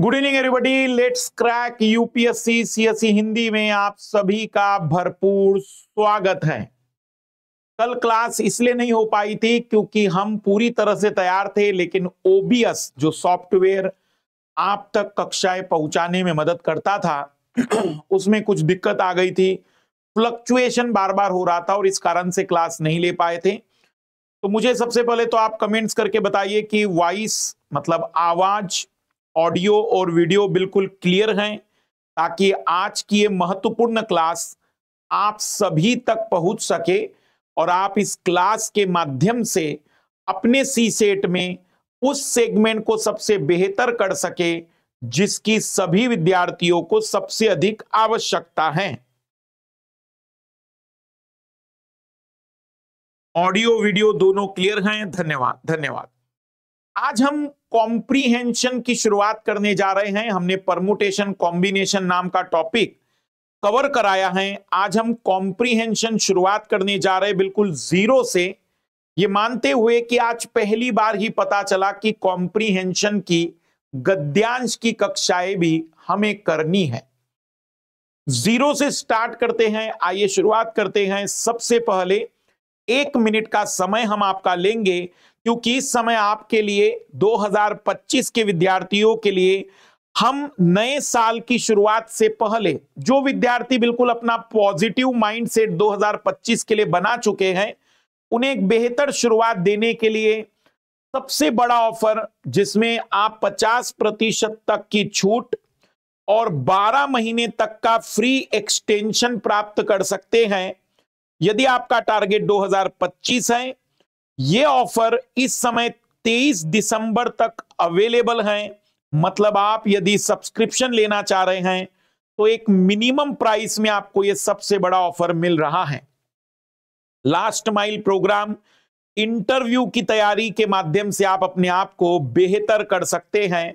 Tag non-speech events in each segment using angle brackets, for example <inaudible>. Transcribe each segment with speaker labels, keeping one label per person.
Speaker 1: Good evening everybody let's crack UPSC CSC Hindi में आप सभी का
Speaker 2: भरपूर स्वागत है कल क्लास इसलिए नहीं हो पाई थी क्योंकि हम पूरी तरह से तैयार थे लेकिन ओबीएस जो सॉफ्टवेयर आप तक कक्षाएं पहुंचाने में मदद करता था <clears throat> उसमें कुछ दिक्कत आ गई थी फ्लक्चुएशन बार बार हो रहा था और इस कारण से क्लास नहीं ले पाए थे तो मुझे सबसे पहले तो आप कमेंट्स करके बताइए कि वॉइस मतलब आवाज ऑडियो और वीडियो बिल्कुल क्लियर हैं ताकि आज की ये महत्वपूर्ण क्लास आप सभी तक पहुंच सके और आप इस क्लास के माध्यम से अपने सी सेट में उस सेगमेंट को सबसे बेहतर कर सके
Speaker 1: जिसकी सभी विद्यार्थियों को सबसे अधिक आवश्यकता है ऑडियो वीडियो दोनों क्लियर हैं धन्यवाद धन्यवाद
Speaker 2: आज हम कॉम्प्रीहेंशन की शुरुआत करने जा रहे हैं हमने परमुटेशन कॉम्बिनेशन नाम का टॉपिक कवर कराया है आज हम कॉम्प्रीहेंशन शुरुआत करने जा रहे हैं बिल्कुल जीरो से ये मानते हुए कि आज पहली बार ही पता चला कि कॉम्प्रीहेंशन की गद्यांश की कक्षाएं भी हमें करनी है जीरो से स्टार्ट करते हैं आइए शुरुआत करते हैं सबसे पहले एक मिनट का समय हम आपका लेंगे क्योंकि इस समय आपके लिए 2025 के विद्यार्थियों के लिए हम नए साल की शुरुआत से पहले जो विद्यार्थी बिल्कुल अपना पॉजिटिव माइंडसेट 2025 के लिए बना चुके हैं उन्हें एक बेहतर शुरुआत देने के लिए सबसे बड़ा ऑफर जिसमें आप 50 प्रतिशत तक की छूट और 12 महीने तक का फ्री एक्सटेंशन प्राप्त कर सकते हैं यदि आपका टारगेट 2025 है ये ऑफर इस समय 23 दिसंबर तक अवेलेबल है मतलब आप यदि सब्सक्रिप्शन लेना चाह रहे हैं तो एक मिनिमम प्राइस में आपको यह सबसे बड़ा ऑफर मिल रहा है लास्ट माइल प्रोग्राम इंटरव्यू की तैयारी के माध्यम से आप अपने आप को बेहतर कर सकते हैं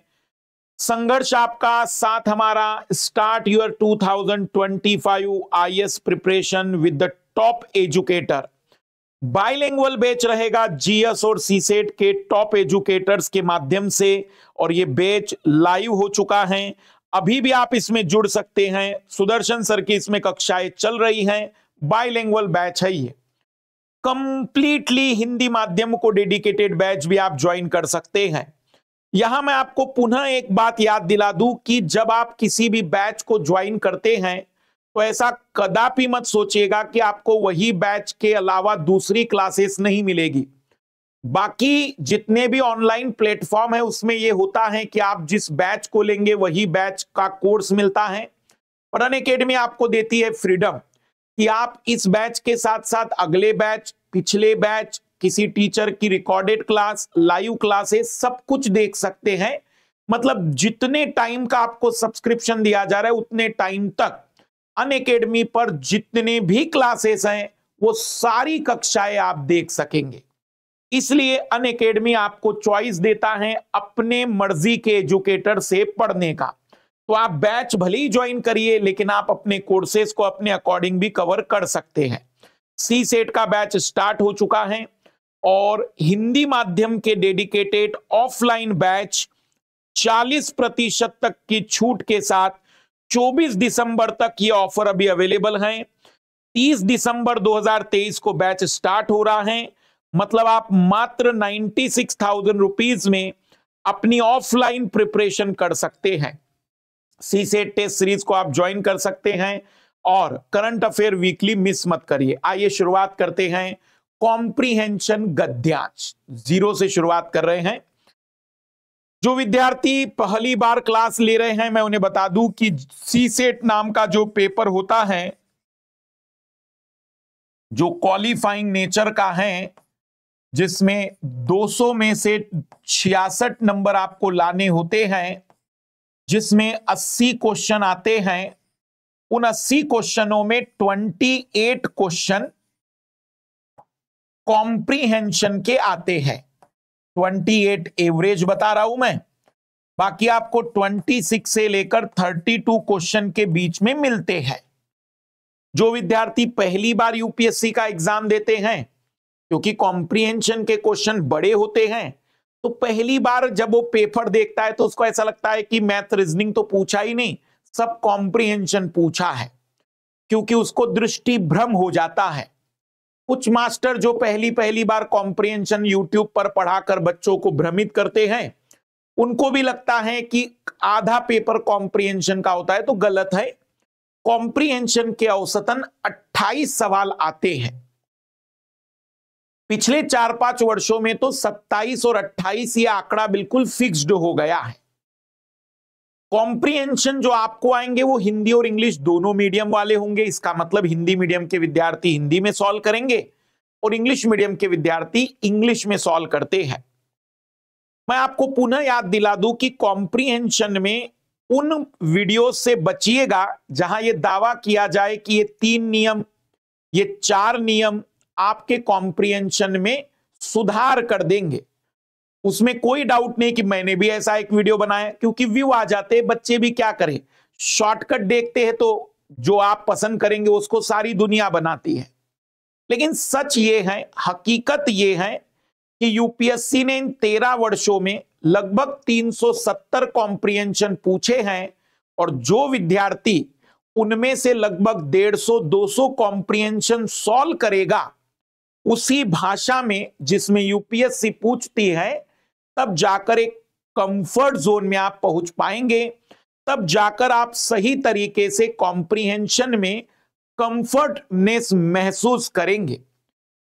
Speaker 2: संघर्ष आपका साथ हमारा start your 2025 s preparation with the top educator bilingual batch रहेगा जीएस और सीसेट के टॉप एजुकेटर्स के माध्यम से और ये बैच लाइव हो चुका है अभी भी आप इसमें जुड़ सकते हैं सुदर्शन सर की इसमें कक्षाएं चल रही हैं बाइलिंगुअल बैच है ये कंप्लीटली हिंदी माध्यम को डेडिकेटेड बैच भी आप ज्वाइन कर सकते हैं यहां मैं आपको पुनः एक बात याद दिला दूं कि जब आप किसी भी बैच को ज्वाइन करते हैं तो ऐसा कदापि मत सोचिएगा कि आपको वही बैच के अलावा दूसरी क्लासेस नहीं मिलेगी बाकी जितने भी ऑनलाइन प्लेटफॉर्म है उसमें ये होता है कि आप जिस बैच को लेंगे वही बैच का कोर्स मिलता है और अन अकेडमी आपको देती है फ्रीडम कि आप इस बैच के साथ साथ अगले बैच पिछले बैच किसी टीचर की रिकॉर्डेड क्लास लाइव क्लासेस सब कुछ देख सकते हैं मतलब जितने टाइम का आपको सब्सक्रिप्शन दिया जा रहा है उतने टाइम तक अन अकेडमी पर जितने भी क्लासेस हैं वो सारी कक्षाएं आप देख सकेंगे इसलिए अन अकेडमी आपको चॉइस देता है अपने मर्जी के एजुकेटर से पढ़ने का तो आप बैच भले ही ज्वाइन करिए लेकिन आप अपने कोर्सेज को अपने अकॉर्डिंग भी कवर कर सकते हैं सी सेट का बैच स्टार्ट हो चुका है और हिंदी माध्यम के डेडिकेटेड ऑफलाइन बैच 40 प्रतिशत तक की छूट के साथ 24 दिसंबर तक ये ऑफर अभी अवेलेबल हैं 30 दिसंबर 2023 को बैच स्टार्ट हो रहा है मतलब आप मात्र 96,000 रुपीस में अपनी ऑफलाइन प्रिपरेशन कर सकते हैं सी से टेस्ट सीरीज को आप ज्वाइन कर सकते हैं और करंट अफेयर वीकली मिस मत करिए आइए शुरुआत करते हैं कॉम्प्रीहेंशन गद्यांश जीरो से शुरुआत कर रहे हैं जो विद्यार्थी पहली बार क्लास ले रहे हैं मैं उन्हें बता दूं कि सी सेट नाम का जो पेपर होता है जो क्वालिफाइंग नेचर का है जिसमें 200 में से छियासठ नंबर आपको लाने होते हैं जिसमें 80 क्वेश्चन आते हैं उन 80 क्वेश्चनों में 28 क्वेश्चन कॉम्प्रीहेंशन के आते हैं 28 एवरेज बता रहा हूं मैं बाकी आपको 26 से लेकर 32 क्वेश्चन के बीच में मिलते हैं जो विद्यार्थी पहली बार यूपीएससी का एग्जाम देते हैं क्योंकि कॉम्प्रीहेंशन के क्वेश्चन बड़े होते हैं तो पहली बार जब वो पेपर देखता है तो उसको ऐसा लगता है कि मैथ रीजनिंग तो पूछा ही नहीं सब कॉम्प्रिहेंशन पूछा है क्योंकि उसको दृष्टि भ्रम हो जाता है कुछ मास्टर जो पहली पहली बार कॉम्प्रिहेंशन यूट्यूब पर पढ़ाकर बच्चों को भ्रमित करते हैं उनको भी लगता है कि आधा पेपर कॉम्प्रिहेंशन का होता है तो गलत है कॉम्प्रिहेंशन के औसतन 28 सवाल आते हैं पिछले चार पांच वर्षों में तो 27 और 28 ये आंकड़ा बिल्कुल फिक्स्ड हो गया है कॉम्प्रीहेंशन जो आपको आएंगे वो हिंदी और इंग्लिश दोनों मीडियम वाले होंगे इसका मतलब हिंदी मीडियम के विद्यार्थी हिंदी में सॉल्व करेंगे और इंग्लिश मीडियम के विद्यार्थी इंग्लिश में सॉल्व करते हैं मैं आपको पुनः याद दिला दूं कि कॉम्प्रीहेंशन में उन वीडियो से बचिएगा जहां ये दावा किया जाए कि ये तीन नियम ये चार नियम आपके कॉम्प्रीहेंशन में सुधार कर देंगे उसमें कोई डाउट नहीं कि मैंने भी ऐसा एक वीडियो बनाया क्योंकि व्यू आ जाते हैं बच्चे भी क्या करें शॉर्टकट देखते हैं तो जो आप पसंद करेंगे उसको सारी दुनिया बनाती है लेकिन सच ये है हकीकत ये है कि यूपीएससी ने इन तेरह वर्षों में लगभग 370 कॉम्प्रिहेंशन पूछे हैं और जो विद्यार्थी उनमें से लगभग 150-200 कॉम्प्रिहेंशन सॉल्व करेगा उसी भाषा में जिसमें यूपीएससी पूछती है तब जाकर एक कंफर्ट जोन में आप पहुंच पाएंगे तब जाकर आप सही तरीके से कॉम्प्रीहेंशन में कंफर्टनेस महसूस करेंगे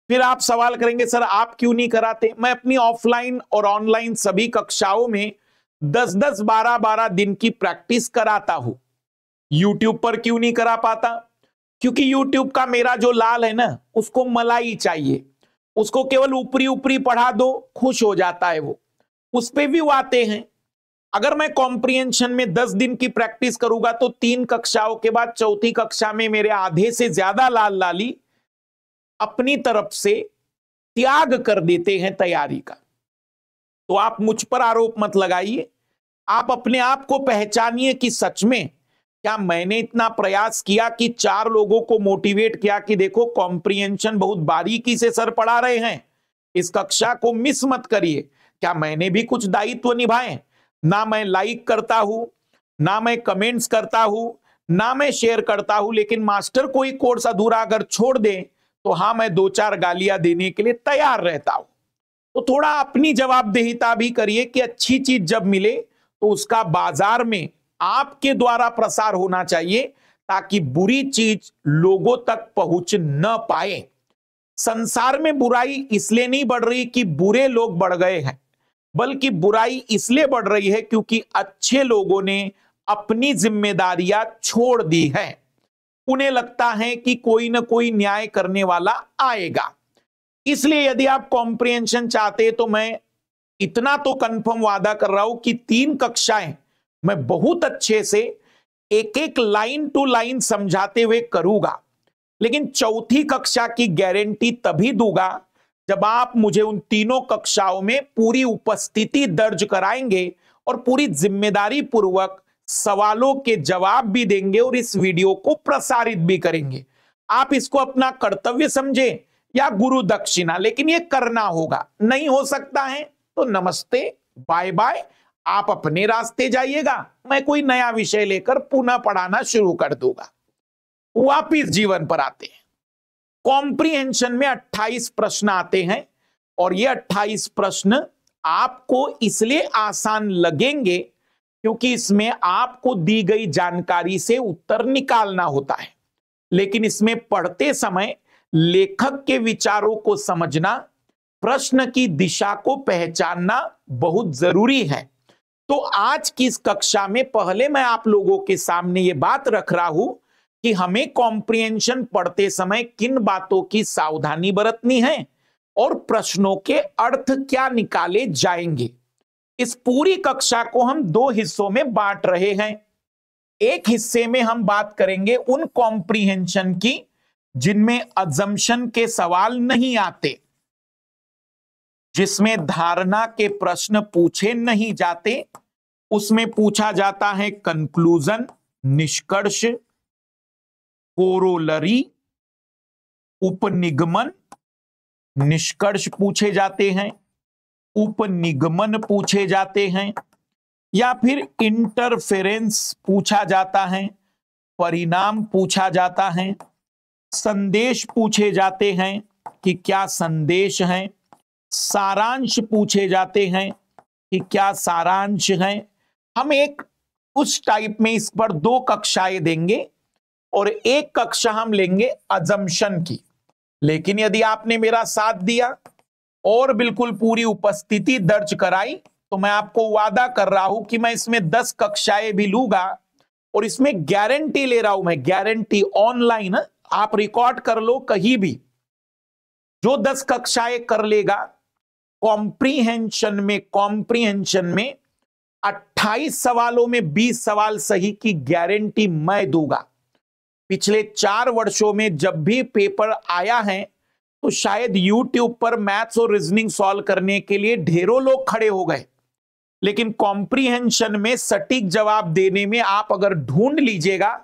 Speaker 2: फिर आप सवाल करेंगे सर आप क्यों नहीं कराते मैं अपनी ऑफलाइन और ऑनलाइन सभी कक्षाओं में 10-10, 12-12 दिन की प्रैक्टिस कराता हूं यूट्यूब पर क्यों नहीं करा पाता क्योंकि यूट्यूब का मेरा जो लाल है ना उसको मलाई चाहिए उसको केवल ऊपरी ऊपरी पढ़ा दो खुश हो जाता है वो उस पर व्यू आते हैं अगर मैं कॉम्प्रिहेंशन में दस दिन की प्रैक्टिस करूंगा तो तीन कक्षाओं के बाद चौथी कक्षा में मेरे आधे से ज्यादा लाल लाली अपनी तरफ से त्याग कर देते हैं तैयारी का तो आप मुझ पर आरोप मत लगाइए आप अपने आप को पहचानिए कि सच में क्या मैंने इतना प्रयास किया कि चार लोगों को मोटिवेट किया कि देखो कॉम्प्रिहेंशन बहुत बारीकी से सर पढ़ा रहे हैं इस कक्षा को मिस मत करिए क्या मैंने भी कुछ दायित्व निभाए ना मैं लाइक करता हूं ना मैं कमेंट्स करता हूं ना मैं शेयर करता हूं लेकिन मास्टर कोई कोर्स अधूरा अगर छोड़ दे तो हाँ मैं दो चार गालियां देने के लिए तैयार रहता हूं तो थोड़ा अपनी जवाबदेहिता भी करिए कि अच्छी चीज जब मिले तो उसका बाजार में आपके द्वारा प्रसार होना चाहिए ताकि बुरी चीज लोगों तक पहुंच न पाए संसार में बुराई इसलिए नहीं बढ़ रही कि बुरे लोग बढ़ गए हैं बल्कि बुराई इसलिए बढ़ रही है क्योंकि अच्छे लोगों ने अपनी जिम्मेदारियां छोड़ दी है उन्हें लगता है कि कोई ना कोई न्याय करने वाला आएगा इसलिए यदि आप कॉम्प्रिहेंशन चाहते तो मैं इतना तो कंफर्म वादा कर रहा हूं कि तीन कक्षाएं मैं बहुत अच्छे से एक एक लाइन टू लाइन समझाते हुए करूंगा लेकिन चौथी कक्षा की गारंटी तभी दूंगा जब आप मुझे उन तीनों कक्षाओं में पूरी उपस्थिति दर्ज कराएंगे और पूरी जिम्मेदारी पूर्वक सवालों के जवाब भी देंगे और इस वीडियो को प्रसारित भी करेंगे आप इसको अपना कर्तव्य समझें या गुरु दक्षिणा लेकिन ये करना होगा नहीं हो सकता है तो नमस्ते बाय बाय आप अपने रास्ते जाइएगा मैं कोई नया विषय लेकर पुनः पढ़ाना शुरू कर दूंगा वापिस जीवन पर आते हैं कॉम्प्रिहेंशन में 28 प्रश्न आते हैं और ये 28 प्रश्न आपको इसलिए आसान लगेंगे क्योंकि इसमें आपको दी गई जानकारी से उत्तर निकालना होता है लेकिन इसमें पढ़ते समय लेखक के विचारों को समझना प्रश्न की दिशा को पहचानना बहुत जरूरी है तो आज की इस कक्षा में पहले मैं आप लोगों के सामने ये बात रख रहा हूं कि हमें कॉम्प्रिहेंशन पढ़ते समय किन बातों की सावधानी बरतनी है और प्रश्नों के अर्थ क्या निकाले जाएंगे इस पूरी कक्षा को हम दो हिस्सों में बांट रहे हैं एक हिस्से में हम बात करेंगे उन कॉम्प्रिहेंशन की जिनमें अजम्पन के सवाल नहीं आते जिसमें धारणा के प्रश्न पूछे नहीं जाते उसमें पूछा जाता है कंक्लूजन निष्कर्ष कोरोलरी उपनिगमन निष्कर्ष पूछे जाते हैं उपनिगमन पूछे जाते हैं या फिर इंटरफेरेंस पूछा जाता है परिणाम पूछा जाता है संदेश पूछे जाते हैं कि क्या संदेश है सारांश पूछे जाते हैं कि क्या सारांश है हम एक उस टाइप में इस पर दो कक्षाएं देंगे और एक कक्षा हम लेंगे अजम्पन की लेकिन यदि आपने मेरा साथ दिया और बिल्कुल पूरी उपस्थिति दर्ज कराई तो मैं आपको वादा कर रहा हूं कि मैं इसमें दस कक्षाएं भी लूंगा और इसमें गारंटी ले रहा हूं मैं गारंटी ऑनलाइन आप रिकॉर्ड कर लो कहीं भी जो दस कक्षाएं कर लेगा कॉम्प्रीहेंशन में कॉम्प्रीहेंशन में 28 सवालों में 20 सवाल सही की गारंटी मैं दूंगा पिछले चार वर्षों में जब भी पेपर आया है तो शायद यूट्यूब पर मैथ्स और रीजनिंग सॉल्व करने के लिए ढेरों लोग खड़े हो गए लेकिन कॉम्प्रीहेंशन में सटीक जवाब देने में आप अगर ढूंढ लीजिएगा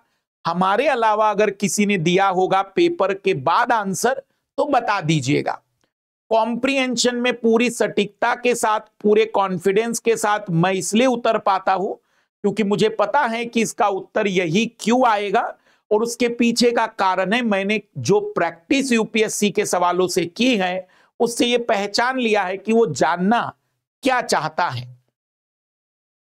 Speaker 2: हमारे अलावा अगर किसी ने दिया होगा पेपर के बाद आंसर तो बता दीजिएगा कॉम्प्रीहेंशन में पूरी सटीकता के साथ पूरे कॉन्फिडेंस के साथ मैं इसलिए उतर पाता हूं क्योंकि मुझे पता है कि इसका उत्तर यही क्यों आएगा और उसके पीछे का कारण है मैंने जो प्रैक्टिस यूपीएससी के सवालों से की है उससे ये पहचान लिया है कि वो जानना क्या चाहता है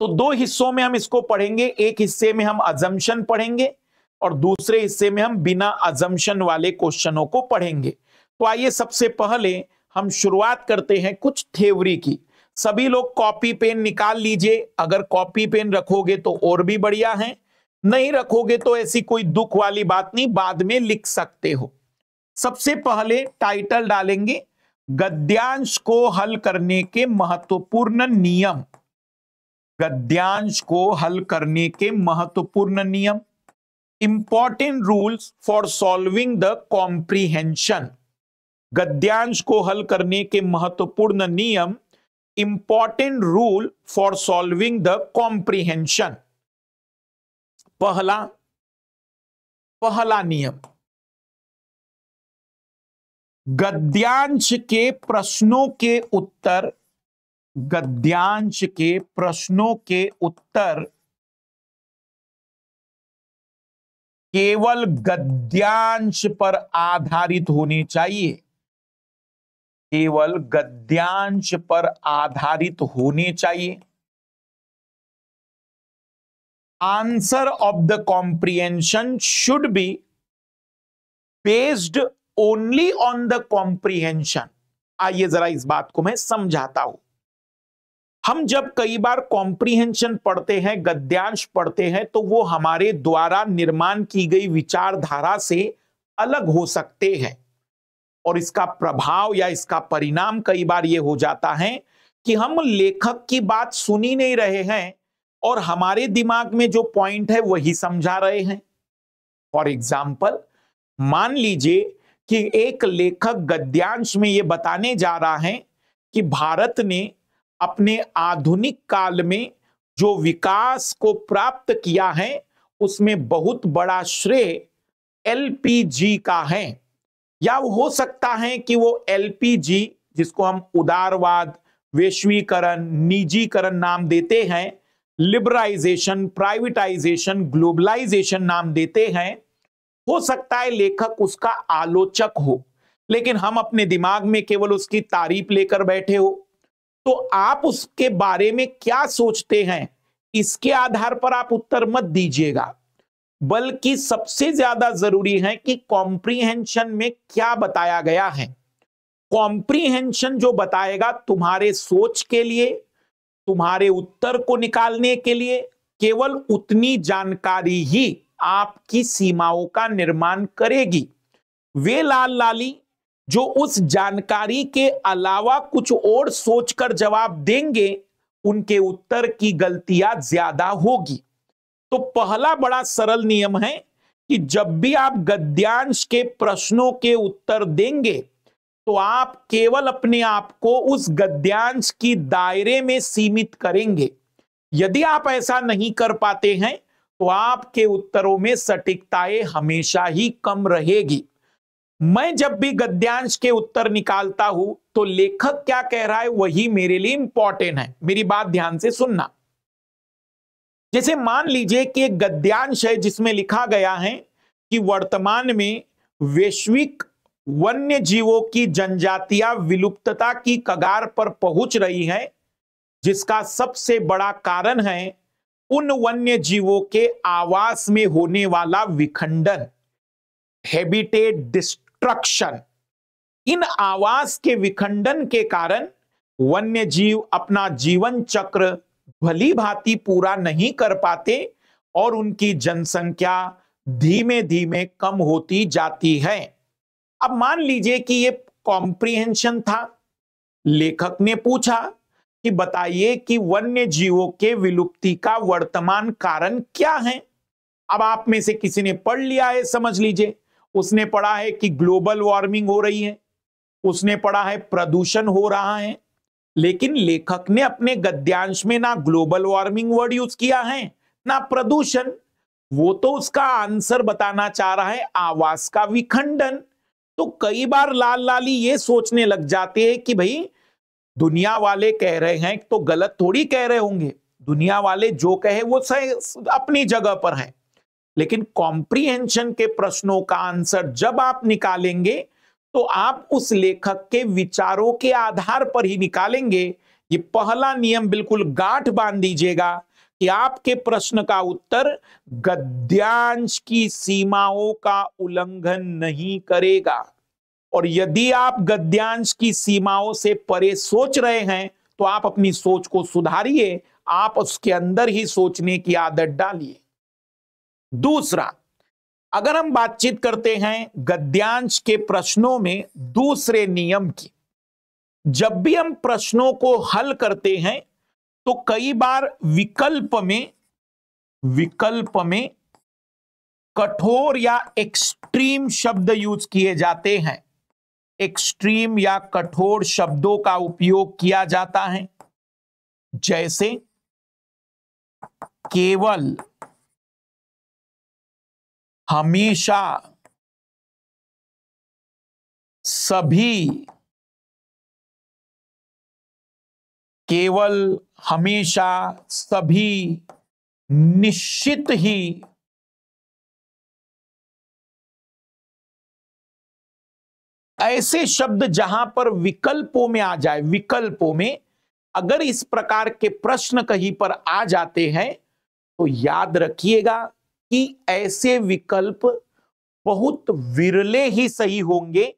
Speaker 2: तो दो हिस्सों में हम इसको पढ़ेंगे एक हिस्से में हम अजम्पन पढ़ेंगे और दूसरे हिस्से में हम बिना अजम्पन वाले क्वेश्चनों को पढ़ेंगे तो आइए सबसे पहले हम शुरुआत करते हैं कुछ थ्योरी की सभी लोग कॉपी पेन निकाल लीजिए अगर कॉपी पेन रखोगे तो और भी बढ़िया है नहीं रखोगे तो ऐसी कोई दुख वाली बात नहीं बाद में लिख सकते हो सबसे पहले टाइटल डालेंगे गद्यांश को हल करने के महत्वपूर्ण नियम गद्यांश को हल करने के महत्वपूर्ण नियम important rules for solving the comprehension गद्यांश को हल करने के महत्वपूर्ण नियम
Speaker 1: important rule for solving the comprehension पहला पहला नियम गद्यांश के प्रश्नों के उत्तर गद्यांश के प्रश्नों के उत्तर केवल गद्यांश पर आधारित होने चाहिए केवल गद्यांश पर आधारित होने चाहिए answer of the comprehension should be based
Speaker 2: only on the comprehension आइए जरा इस बात को मैं समझाता हूं हम जब कई बार कॉम्प्रीहेंशन पढ़ते हैं गद्यांश पढ़ते हैं तो वो हमारे द्वारा निर्माण की गई विचारधारा से अलग हो सकते हैं और इसका प्रभाव या इसका परिणाम कई बार ये हो जाता है कि हम लेखक की बात सुनी नहीं रहे हैं और हमारे दिमाग में जो पॉइंट है वही समझा रहे हैं फॉर एग्जाम्पल मान लीजिए कि एक लेखक गद्यांश में ये बताने जा रहा है कि भारत ने अपने आधुनिक काल में जो विकास को प्राप्त किया है उसमें बहुत बड़ा श्रेय एलपीजी का है या हो सकता है कि वो एलपीजी जिसको हम उदारवाद वैश्वीकरण निजीकरण नाम देते हैं लिबराइजेशन प्राइवेटाइजेशन ग्लोबलाइजेशन नाम देते हैं हो सकता है लेखक उसका आलोचक हो लेकिन हम अपने दिमाग में केवल उसकी तारीफ लेकर बैठे हो तो आप उसके बारे में क्या सोचते हैं इसके आधार पर आप उत्तर मत दीजिएगा बल्कि सबसे ज्यादा जरूरी है कि कॉम्प्रीहेंशन में क्या बताया गया है कॉम्प्रीहेंशन जो बताएगा तुम्हारे सोच के लिए तुम्हारे उत्तर को निकालने के लिए केवल उतनी जानकारी ही आपकी सीमाओं का निर्माण करेगी वे लाल लाली जो उस जानकारी के अलावा कुछ और सोचकर जवाब देंगे उनके उत्तर की गलतियां ज्यादा होगी तो पहला बड़ा सरल नियम है कि जब भी आप गद्यांश के प्रश्नों के उत्तर देंगे तो आप केवल अपने आप को उस गद्यांश की दायरे में सीमित करेंगे यदि आप ऐसा नहीं कर पाते हैं तो आपके उत्तरों में सटीकताएं हमेशा ही कम रहेगी मैं जब भी गद्यांश के उत्तर निकालता हूं तो लेखक क्या कह रहा है वही मेरे लिए इंपॉर्टेंट है मेरी बात ध्यान से सुनना जैसे मान लीजिए कि एक गद्यांश है जिसमें लिखा गया है कि वर्तमान में वैश्विक वन्य जीवों की जनजातियां विलुप्तता की कगार पर पहुंच रही हैं जिसका सबसे बड़ा कारण है उन वन्य जीवों के आवास में होने वाला विखंडन हैबिटेट डिस्ट्रक्शन इन आवास के विखंडन के कारण वन्य जीव अपना जीवन चक्र भली भांति पूरा नहीं कर पाते और उनकी जनसंख्या धीमे धीमे कम होती जाती है अब मान लीजिए कि ये कॉम्प्रिहेंशन था लेखक ने पूछा कि बताइए कि वन्य जीवों के विलुप्ति का वर्तमान कारण क्या है अब आप में से किसी ने पढ़ लिया है समझ लीजिए उसने पढ़ा है कि ग्लोबल वार्मिंग हो रही है उसने पढ़ा है प्रदूषण हो रहा है लेकिन लेखक ने अपने गद्यांश में ना ग्लोबल वार्मिंग वर्ड यूज किया है ना प्रदूषण वो तो उसका आंसर बताना चाह रहा है आवास का विखंडन तो कई बार लाल लाली ये सोचने लग जाते हैं कि भाई दुनिया वाले कह रहे हैं तो गलत थोड़ी कह रहे होंगे दुनिया वाले जो कहे वो सही अपनी जगह पर है लेकिन कॉम्प्रीहेंशन के प्रश्नों का आंसर जब आप निकालेंगे तो आप उस लेखक के विचारों के आधार पर ही निकालेंगे ये पहला नियम बिल्कुल गांठ बांध दीजिएगा कि आपके प्रश्न का उत्तर गद्यांश की सीमाओं का उल्लंघन नहीं करेगा और यदि आप गद्यांश की सीमाओं से परे सोच रहे हैं तो आप अपनी सोच को सुधारिए आप उसके अंदर ही सोचने की आदत डालिए दूसरा अगर हम बातचीत करते हैं गद्यांश के प्रश्नों में दूसरे नियम की जब भी हम प्रश्नों को हल करते हैं तो कई बार विकल्प में विकल्प में कठोर या एक्सट्रीम शब्द यूज किए जाते हैं एक्सट्रीम या कठोर शब्दों का उपयोग किया जाता है
Speaker 1: जैसे केवल हमेशा सभी केवल हमेशा सभी निश्चित ही ऐसे शब्द जहां पर विकल्पों में आ जाए विकल्पों में
Speaker 2: अगर इस प्रकार के प्रश्न कहीं पर आ जाते हैं तो याद रखिएगा कि ऐसे विकल्प बहुत विरले ही सही होंगे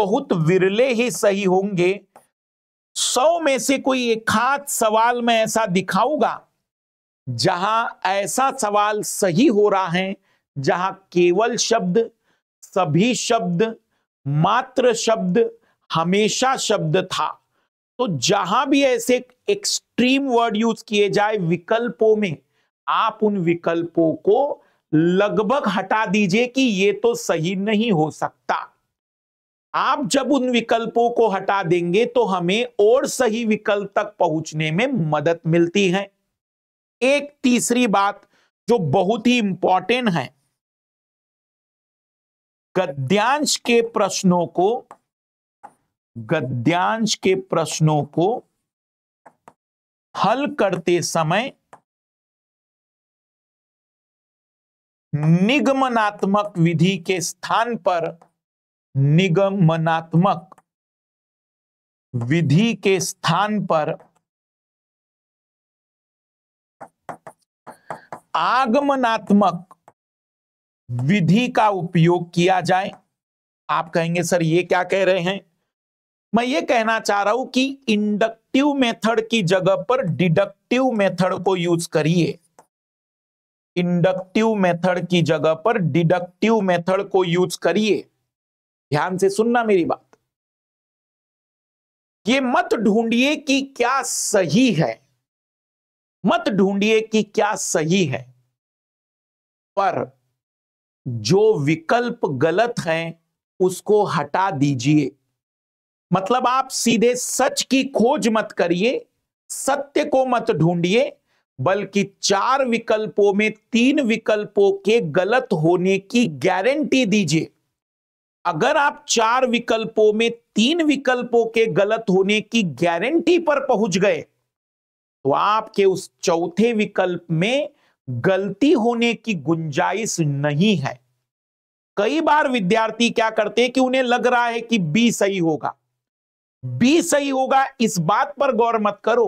Speaker 2: बहुत विरले ही सही होंगे सौ में से कोई एक खास सवाल मैं ऐसा दिखाऊंगा जहां ऐसा सवाल सही हो रहा है जहां केवल शब्द सभी शब्द मात्र शब्द हमेशा शब्द था तो जहां भी ऐसे एक्सट्रीम वर्ड यूज किए जाए विकल्पों में आप उन विकल्पों को लगभग हटा दीजिए कि ये तो सही नहीं हो सकता आप जब उन विकल्पों को हटा देंगे तो हमें और सही विकल्प तक पहुंचने में मदद मिलती है एक तीसरी बात जो बहुत ही इंपॉर्टेंट है गद्यांश के
Speaker 1: प्रश्नों को गद्यांश के प्रश्नों को हल करते समय निगमनात्मक विधि के स्थान पर निगमनात्मक विधि के स्थान पर आगमनात्मक विधि का उपयोग किया जाए आप
Speaker 2: कहेंगे सर ये क्या कह रहे हैं मैं ये कहना चाह रहा हूं कि इंडक्टिव मेथड की जगह पर डिडक्टिव मेथड को यूज करिए इंडक्टिव मेथड की जगह पर डिडक्टिव मेथड को यूज करिए ध्यान से सुनना मेरी बात ये मत ढूंढिए कि क्या सही है मत ढूंढिए कि क्या सही है पर जो विकल्प गलत हैं उसको हटा दीजिए मतलब आप सीधे सच की खोज मत करिए सत्य को मत ढूंढिए बल्कि चार विकल्पों में तीन विकल्पों के गलत होने की गारंटी दीजिए अगर आप चार विकल्पों में तीन विकल्पों के गलत होने की गारंटी पर पहुंच गए तो आपके उस चौथे विकल्प में गलती होने की गुंजाइश नहीं है कई बार विद्यार्थी क्या करते हैं कि उन्हें लग रहा है कि बी सही होगा बी सही होगा इस बात पर गौर मत करो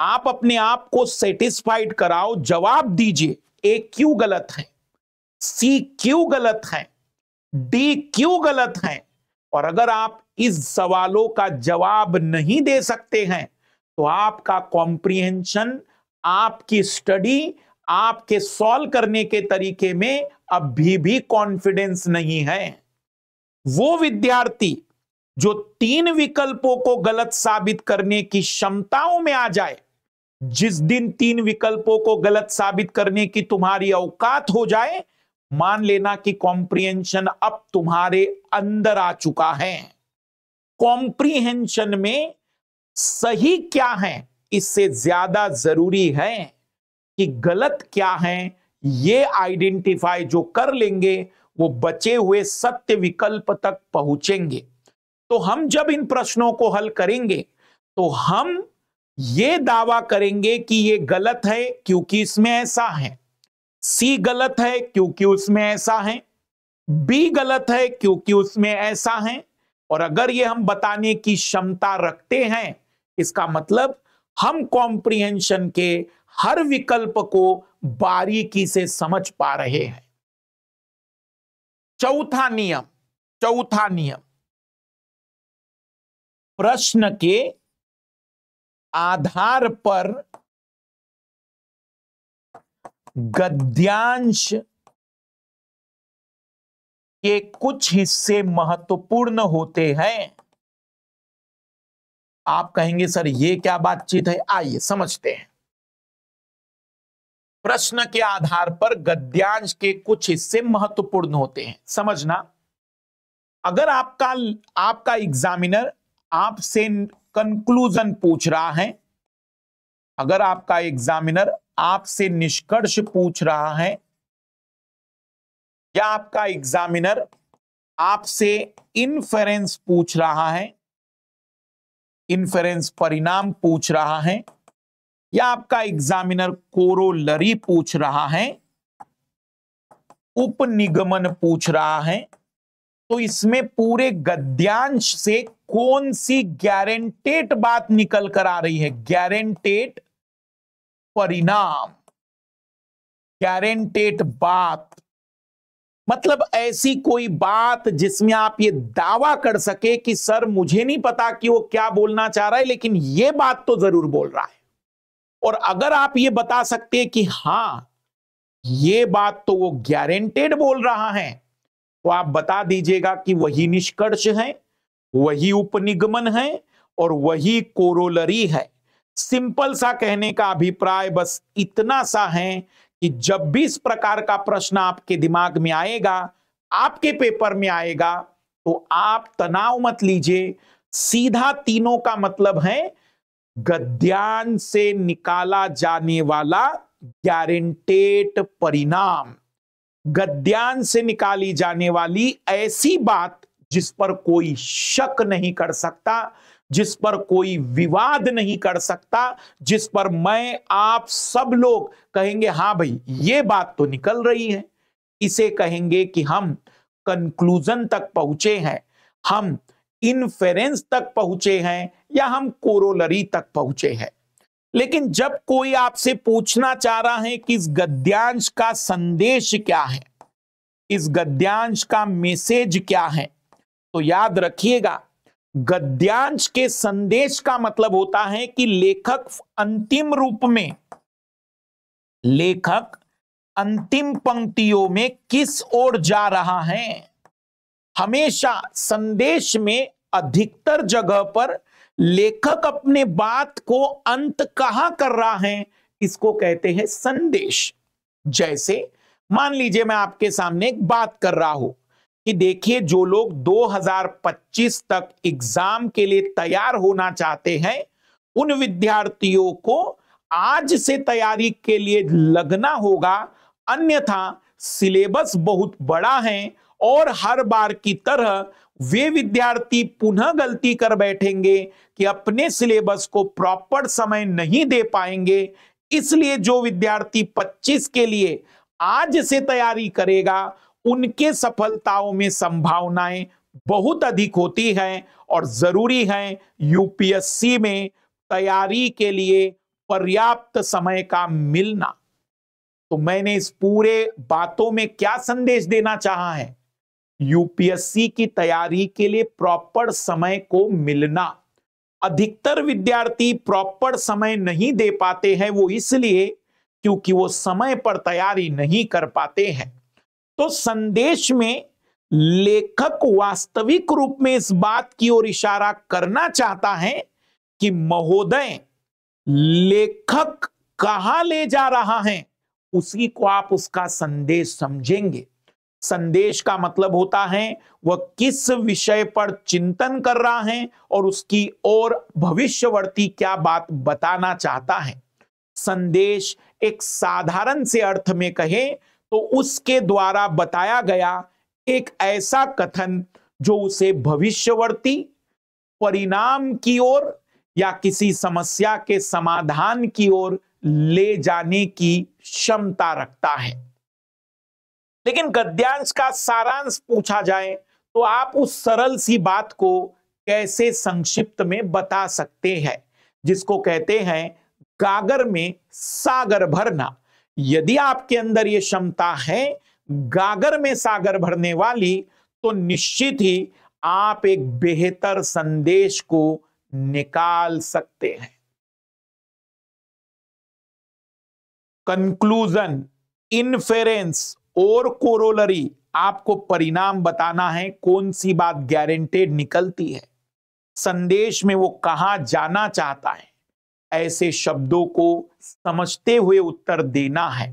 Speaker 2: आप अपने आप को सेटिस्फाइड कराओ जवाब दीजिए ए क्यू गलत है सी क्यू गलत है डी क्यों गलत है और अगर आप इस सवालों का जवाब नहीं दे सकते हैं तो आपका कॉम्प्रिहेंशन आपकी स्टडी आपके सॉल्व करने के तरीके में अभी भी कॉन्फिडेंस नहीं है वो विद्यार्थी जो तीन विकल्पों को गलत साबित करने की क्षमताओं में आ जाए जिस दिन तीन विकल्पों को गलत साबित करने की तुम्हारी औकात हो जाए मान लेना कि कॉम्प्रिहेंशन अब तुम्हारे अंदर आ चुका है कॉम्प्रिहेंशन में सही क्या है इससे ज्यादा जरूरी है कि गलत क्या है ये आइडेंटिफाई जो कर लेंगे वो बचे हुए सत्य विकल्प तक पहुंचेंगे तो हम जब इन प्रश्नों को हल करेंगे तो हम ये दावा करेंगे कि ये गलत है क्योंकि इसमें ऐसा है सी गलत है क्योंकि उसमें ऐसा है बी गलत है क्योंकि उसमें ऐसा है और अगर ये हम बताने की क्षमता रखते हैं इसका मतलब हम कॉम्प्रिहेंशन के हर विकल्प को बारीकी से
Speaker 1: समझ पा रहे हैं चौथा नियम चौथा नियम प्रश्न के आधार पर गद्यांश के कुछ हिस्से महत्वपूर्ण होते हैं आप कहेंगे सर ये क्या बातचीत है आइए समझते हैं प्रश्न के आधार पर
Speaker 2: गद्यांश के कुछ हिस्से महत्वपूर्ण होते हैं समझना अगर आपका आपका एग्जामिनर आपसे कंक्लूजन पूछ रहा है अगर आपका एग्जामिनर आपसे निष्कर्ष पूछ रहा है या आपका एग्जामिनर आपसे इन्फेरेंस पूछ रहा है इन्फेरेंस परिणाम पूछ रहा है या आपका एग्जामिनर कोरोलरी पूछ रहा है उपनिगमन पूछ रहा है तो इसमें पूरे गद्यांश से कौन सी गारंटेड बात निकल कर आ रही है गारंटेड परिणाम गारंटेड बात मतलब ऐसी कोई बात जिसमें आप ये दावा कर सके कि सर मुझे नहीं पता कि वो क्या बोलना चाह रहा है लेकिन ये बात तो जरूर बोल रहा है और अगर आप ये बता सकते हैं कि हां ये बात तो वो गारंटेड बोल रहा है तो आप बता दीजिएगा कि वही निष्कर्ष है वही उपनिगमन है और वही कोरोलरी है सिंपल सा कहने का अभिप्राय बस इतना सा है कि जब भी इस प्रकार का प्रश्न आपके दिमाग में आएगा आपके पेपर में आएगा तो आप तनाव मत लीजिए सीधा तीनों का मतलब है गद्यान से निकाला जाने वाला गारंटेड परिणाम गद्यान से निकाली जाने वाली ऐसी बात जिस पर कोई शक नहीं कर सकता जिस पर कोई विवाद नहीं कर सकता जिस पर मैं आप सब लोग कहेंगे हाँ भाई ये बात तो निकल रही है इसे कहेंगे कि हम कंक्लूजन तक पहुंचे हैं हम इनफेरेंस तक पहुंचे हैं या हम कोरोलरी तक पहुंचे हैं लेकिन जब कोई आपसे पूछना चाह रहा है कि इस गद्यांश का संदेश क्या है इस गद्यांश का मैसेज क्या है तो याद रखिएगा गद्यांश के संदेश का मतलब होता है कि लेखक अंतिम रूप में लेखक अंतिम पंक्तियों में किस ओर जा रहा है हमेशा संदेश में अधिकतर जगह पर लेखक अपने बात को अंत कहां कर रहा है इसको कहते हैं संदेश जैसे मान लीजिए मैं आपके सामने एक बात कर रहा हूं कि देखिए जो लोग 2025 तक एग्जाम के लिए तैयार होना चाहते हैं उन विद्यार्थियों को आज से तैयारी के लिए लगना होगा अन्यथा सिलेबस बहुत बड़ा है और हर बार की तरह वे विद्यार्थी पुनः गलती कर बैठेंगे कि अपने सिलेबस को प्रॉपर समय नहीं दे पाएंगे इसलिए जो विद्यार्थी 25 के लिए आज से तैयारी करेगा उनके सफलताओं में संभावनाएं बहुत अधिक होती हैं और जरूरी है यूपीएससी में तैयारी के लिए पर्याप्त समय का मिलना तो मैंने इस पूरे बातों में क्या संदेश देना चाहा है यूपीएससी की तैयारी के लिए प्रॉपर समय को मिलना अधिकतर विद्यार्थी प्रॉपर समय नहीं दे पाते हैं वो इसलिए क्योंकि वो समय पर तैयारी नहीं कर पाते हैं तो संदेश में लेखक वास्तविक रूप में इस बात की ओर इशारा करना चाहता है कि महोदय लेखक कहा ले जा रहा है उसी को आप उसका संदेश समझेंगे संदेश का मतलब होता है वह किस विषय पर चिंतन कर रहा है और उसकी ओर भविष्यवर्ती क्या बात बताना चाहता है संदेश एक साधारण से अर्थ में कहे तो उसके द्वारा बताया गया एक ऐसा कथन जो उसे भविष्यवर्ती परिणाम की ओर या किसी समस्या के समाधान की ओर ले जाने की क्षमता रखता है लेकिन गद्यांश का सारांश पूछा जाए तो आप उस सरल सी बात को कैसे संक्षिप्त में बता सकते हैं जिसको कहते हैं गागर में सागर भरना यदि आपके अंदर ये क्षमता है गागर में सागर भरने वाली तो निश्चित ही आप एक बेहतर संदेश को निकाल सकते हैं
Speaker 1: कंक्लूजन इन्फेरेंस
Speaker 2: और कोरोलरी आपको परिणाम बताना है कौन सी बात गारंटेड निकलती है संदेश में वो कहा जाना चाहता है ऐसे शब्दों को समझते हुए उत्तर देना है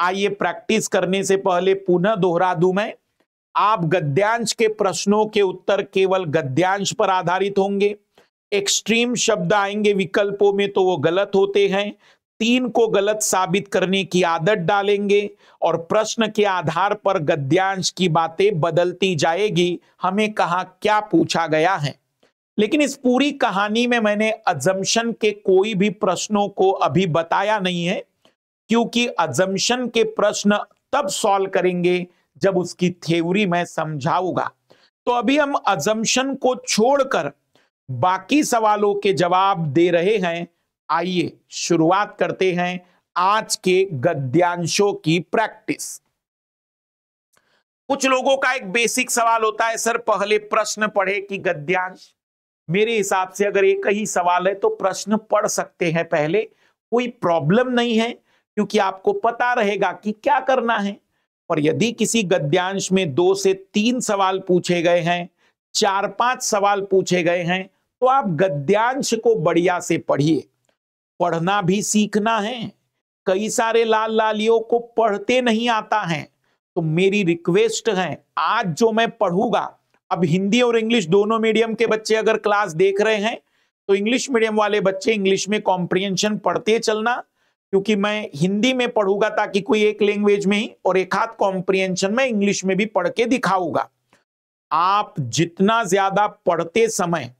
Speaker 2: आइए प्रैक्टिस करने से पहले पुनः दोहरा दू मैं आप गद्यांश के प्रश्नों के उत्तर केवल गद्यांश पर आधारित होंगे एक्सट्रीम शब्द आएंगे विकल्पों में तो वो गलत होते हैं तीन को गलत साबित करने की आदत डालेंगे और प्रश्न के आधार पर गद्यांश की बातें बदलती जाएगी हमें कहा क्या पूछा गया है लेकिन इस पूरी कहानी में मैंने अजम्पन के कोई भी प्रश्नों को अभी बताया नहीं है क्योंकि अजम्पन के प्रश्न तब सॉल्व करेंगे जब उसकी थ्योरी मैं समझाऊंगा तो अभी हम अजम्पन को छोड़कर बाकी सवालों के जवाब दे रहे हैं आइए शुरुआत करते हैं आज के गद्यांशों की प्रैक्टिस कुछ लोगों का एक बेसिक सवाल होता है सर पहले प्रश्न पढ़े कि गद्यांश मेरे हिसाब से अगर एक ही सवाल है तो प्रश्न पढ़ सकते हैं पहले कोई प्रॉब्लम नहीं है क्योंकि आपको पता रहेगा कि क्या करना है और यदि किसी गद्यांश में दो से तीन सवाल पूछे गए हैं चार पांच सवाल पूछे गए हैं तो आप गद्यांश को बढ़िया से पढ़िए पढ़ना भी सीखना है कई सारे लाल लालियों को पढ़ते नहीं आता है तो मेरी रिक्वेस्ट है आज जो मैं पढ़ूंगा अब हिंदी और इंग्लिश दोनों मीडियम के बच्चे अगर क्लास देख रहे हैं तो इंग्लिश मीडियम वाले बच्चे इंग्लिश में कॉम्प्रिहेंशन पढ़ते चलना क्योंकि मैं हिंदी में पढ़ूंगा ताकि कोई एक लैंग्वेज में ही और एक हाथ कॉम्प्रिहेंशन में इंग्लिश में भी पढ़ के दिखाऊंगा आप जितना ज्यादा पढ़ते समय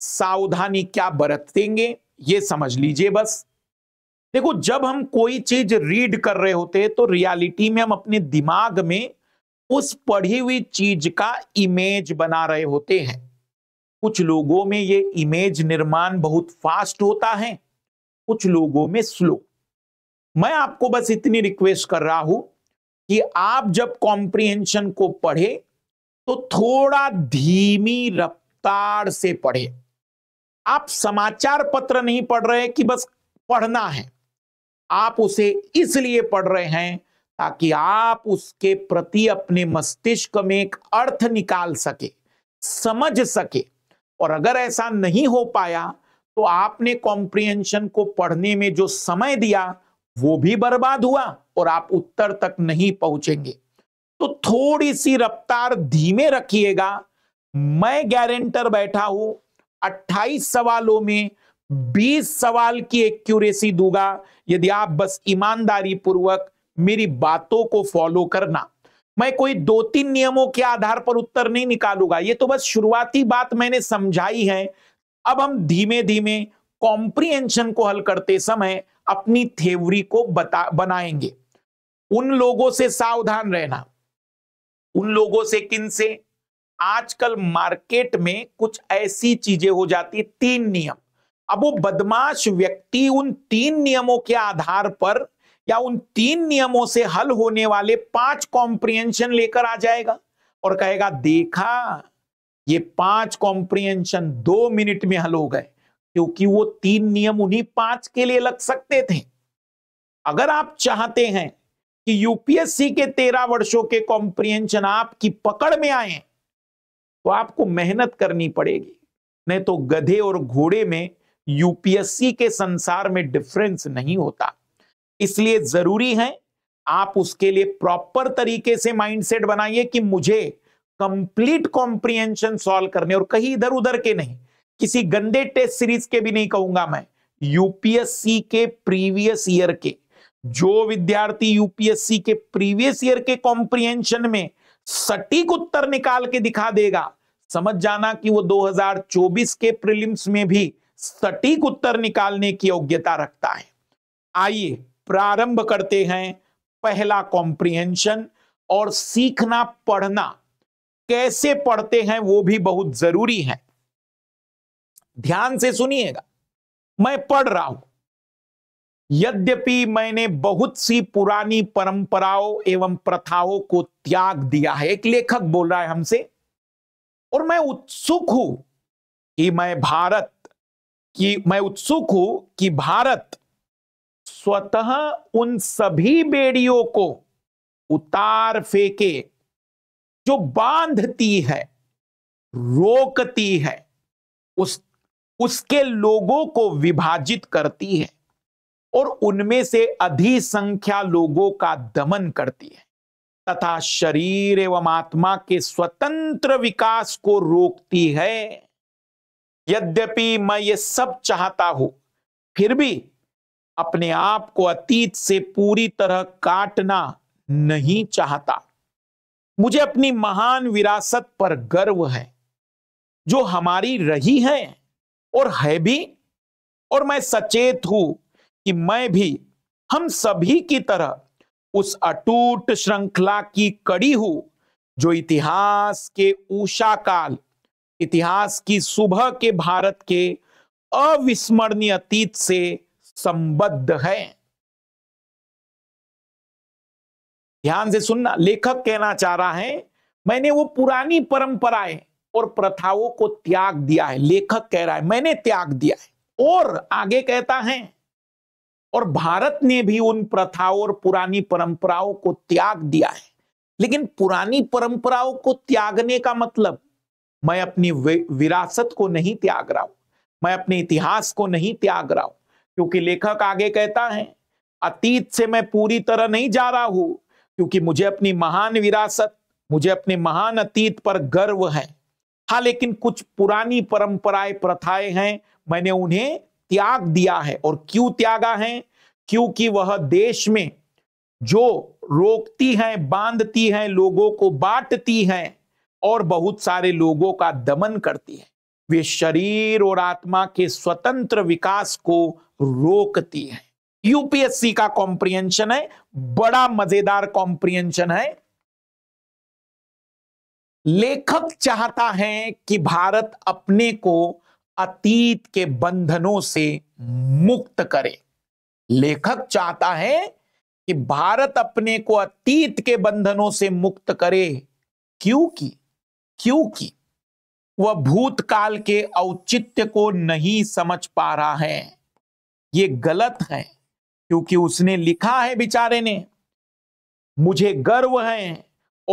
Speaker 2: सावधानी क्या बरतेंगे ये समझ लीजिए बस देखो जब हम कोई चीज रीड कर रहे होते हैं तो रियलिटी में हम अपने दिमाग में उस पढ़ी हुई चीज का इमेज बना रहे होते हैं कुछ लोगों में ये इमेज निर्माण बहुत फास्ट होता है कुछ लोगों में स्लो मैं आपको बस इतनी रिक्वेस्ट कर रहा हूं कि आप जब कॉम्प्रिहेंशन को पढ़े तो थोड़ा धीमी रफ्तार से पढ़े आप समाचार पत्र नहीं पढ़ रहे कि बस पढ़ना है आप उसे इसलिए पढ़ रहे हैं ताकि आप उसके प्रति अपने मस्तिष्क में एक अर्थ निकाल सके समझ सके और अगर ऐसा नहीं हो पाया तो आपने कॉम्प्रिहेंशन को पढ़ने में जो समय दिया वो भी बर्बाद हुआ और आप उत्तर तक नहीं पहुंचेंगे तो थोड़ी सी रफ्तार धीमे रखिएगा मैं गारंटर बैठा हूं 28 सवालों में 20 सवाल की एक्यूरेसी दूंगा यदि आप बस ईमानदारी पूर्वक मेरी बातों को फॉलो करना मैं कोई दो तीन नियमों के आधार पर उत्तर नहीं निकालूंगा ये तो बस शुरुआती बात मैंने समझाई है अब हम धीमे धीमे कॉम्प्रीहेंशन को हल करते समय अपनी थ्योरी को बता बनाएंगे उन लोगों से सावधान रहना उन लोगों से किन से आजकल मार्केट में कुछ ऐसी चीजें हो जाती तीन नियम अब वो बदमाश व्यक्ति उन तीन नियमों के आधार पर या उन तीन नियमों से हल होने वाले पांच कॉम्प्रिहेंशन लेकर आ जाएगा और कहेगा देखा ये पांच कॉम्प्रिहेंशन दो मिनट में हल हो गए क्योंकि वो तीन नियम उन्हीं पांच के लिए लग सकते थे अगर आप चाहते हैं कि यूपीएससी के तेरह वर्षों के कॉम्प्रिहेंशन आपकी पकड़ में आए तो आपको मेहनत करनी पड़ेगी नहीं तो गधे और घोड़े में यूपीएससी के संसार में डिफरेंस नहीं होता इसलिए जरूरी है आप उसके लिए प्रॉपर तरीके से माइंडसेट बनाइए कि मुझे कंप्लीट कॉम्प्रीहेंशन सॉल्व करने और कहीं इधर उधर के नहीं किसी गंदे टेस्ट सीरीज के भी नहीं कहूंगा मैं यूपीएससी के प्रीवियस ईयर के जो विद्यार्थी यूपीएससी के प्रीवियस ईयर के कॉम्प्रीहेंशन में सटीक उत्तर निकाल के दिखा देगा समझ जाना कि वो 2024 के प्रीलिम्स में भी सटीक उत्तर निकालने की योग्यता रखता है आइए प्रारंभ करते हैं पहला कॉम्प्रिहेंशन और सीखना पढ़ना कैसे पढ़ते हैं वो भी बहुत जरूरी है ध्यान से सुनिएगा मैं पढ़ रहा हूं यद्यपि मैंने बहुत सी पुरानी परंपराओं एवं प्रथाओं को त्याग दिया है एक लेखक बोल रहा है हमसे और मैं उत्सुक हूं कि मैं भारत कि मैं उत्सुक हूं कि भारत स्वतः उन सभी बेड़ियों को उतार फेंके जो बांधती है रोकती है उस उसके लोगों को विभाजित करती है और उनमें से अधिक संख्या लोगों का दमन करती है तथा शरीर एवं आत्मा के स्वतंत्र विकास को रोकती है यद्यपि मैं ये सब चाहता हूं फिर भी अपने आप को अतीत से पूरी तरह काटना नहीं चाहता मुझे अपनी महान विरासत पर गर्व है जो हमारी रही है और है भी और मैं सचेत हूं कि मैं भी हम सभी की तरह उस अटूट श्रृंखला की कड़ी हूं जो इतिहास के ऊषा काल इतिहास की सुबह के भारत के अविस्मरणीय अतीत से संबद्ध है ध्यान से सुनना लेखक कहना चाह रहा है मैंने वो पुरानी परंपराएं और प्रथाओं को त्याग दिया है लेखक कह रहा है मैंने त्याग दिया है और आगे कहता है और भारत ने भी उन प्रथाओं और पुरानी परंपराओं को त्याग दिया है लेकिन पुरानी परंपराओं को त्यागने का मतलब मैं अपनी विरासत को नहीं त्याग रहा हूं मैं अपने इतिहास को नहीं त्याग रहा हूं क्योंकि लेखक आगे कहता है अतीत से मैं पूरी तरह नहीं जा रहा हूं क्योंकि मुझे अपनी महान विरासत मुझे अपने महान अतीत पर गर्व है हाँ लेकिन कुछ पुरानी परंपराएं प्रथाएं हैं मैंने उन्हें त्याग दिया है और क्यों त्यागा है क्योंकि वह देश में जो रोकती हैं बांधती हैं लोगों को बांटती हैं और बहुत सारे लोगों का दमन करती है वे शरीर और आत्मा के स्वतंत्र विकास को रोकती है यूपीएससी का कॉम्प्रिहेंशन है बड़ा मजेदार कॉम्प्रिहेंशन है लेखक चाहता है कि भारत अपने को अतीत के बंधनों से मुक्त करे लेखक चाहता है कि भारत अपने को अतीत के बंधनों से मुक्त करे क्योंकि क्योंकि वह भूतकाल के औचित्य को नहीं समझ पा रहा है ये गलत है क्योंकि उसने लिखा है बेचारे ने मुझे गर्व है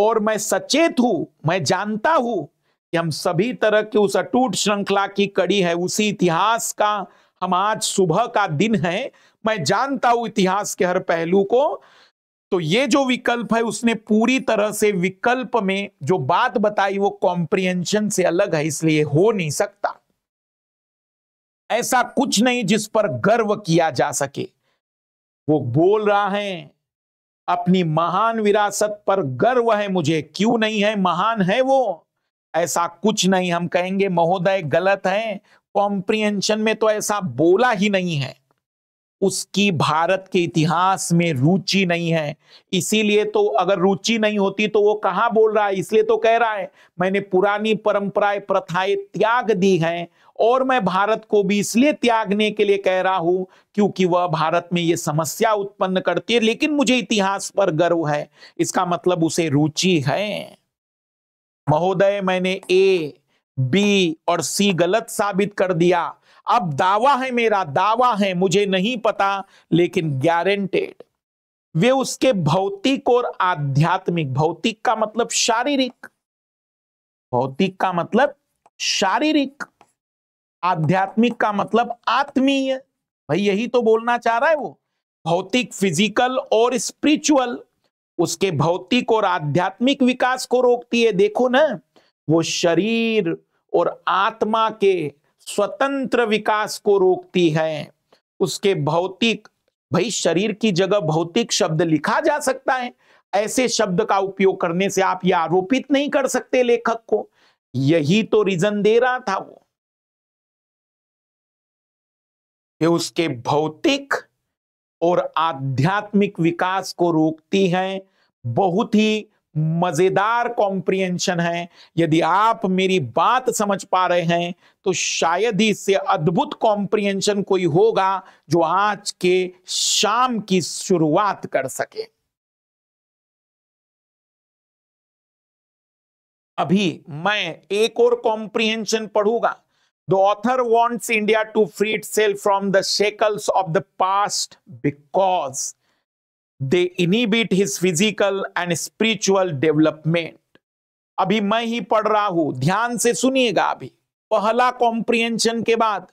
Speaker 2: और मैं सचेत हूं मैं जानता हूं कि हम सभी तरह की उस अटूट श्रृंखला की कड़ी है उसी इतिहास का हम आज सुबह का दिन है मैं जानता हूं इतिहास के हर पहलू को तो ये जो विकल्प है उसने पूरी तरह से विकल्प में जो बात बताई वो कॉम्प्रिहेंशन से अलग है इसलिए हो नहीं सकता ऐसा कुछ नहीं जिस पर गर्व किया जा सके वो बोल रहा है अपनी महान विरासत पर गर्व है मुझे क्यों नहीं है महान है वो ऐसा कुछ नहीं हम कहेंगे महोदय गलत है कॉम्प्रिहेंशन में तो ऐसा बोला ही नहीं है उसकी भारत के इतिहास में रुचि नहीं है इसीलिए तो अगर रुचि नहीं होती तो वो कहा बोल रहा है इसलिए तो कह रहा है मैंने पुरानी परंपराएं प्रथाएं त्याग दी हैं और मैं भारत को भी इसलिए त्यागने के लिए कह रहा हूं क्योंकि वह भारत में यह समस्या उत्पन्न करती है लेकिन मुझे इतिहास पर गर्व है इसका मतलब उसे रुचि है महोदय मैंने ए बी और सी गलत साबित कर दिया अब दावा है मेरा दावा है मुझे नहीं पता लेकिन गारंटेड वे उसके भौतिक और आध्यात्मिक भौतिक का मतलब शारीरिक भौतिक का मतलब शारीरिक आध्यात्मिक का मतलब आत्मीय भाई यही तो बोलना चाह रहा है वो भौतिक फिजिकल और स्पिरिचुअल उसके भौतिक और आध्यात्मिक विकास को रोकती है देखो ना वो शरीर और आत्मा के स्वतंत्र विकास को रोकती है उसके भौतिक भाई शरीर की जगह भौतिक शब्द लिखा जा सकता है ऐसे शब्द का उपयोग करने से आप ये आरोपित नहीं कर सकते लेखक को यही तो रीजन दे रहा था वो ये उसके भौतिक और आध्यात्मिक विकास को रोकती है बहुत ही मजेदार कॉम्प्रिहेंशन है यदि आप मेरी बात समझ पा रहे हैं तो शायद ही इससे अद्भुत कॉम्प्रिहेंशन कोई होगा जो
Speaker 1: आज के शाम की शुरुआत कर सके अभी मैं एक और
Speaker 2: कॉम्प्रिहेंशन पढ़ूंगा The author wants India to free itself from the shackles of the past because they inhibit his physical and spiritual development. abhi मैं hi pad raha hu dhyan se suniyega abhi pehla comprehension ke baad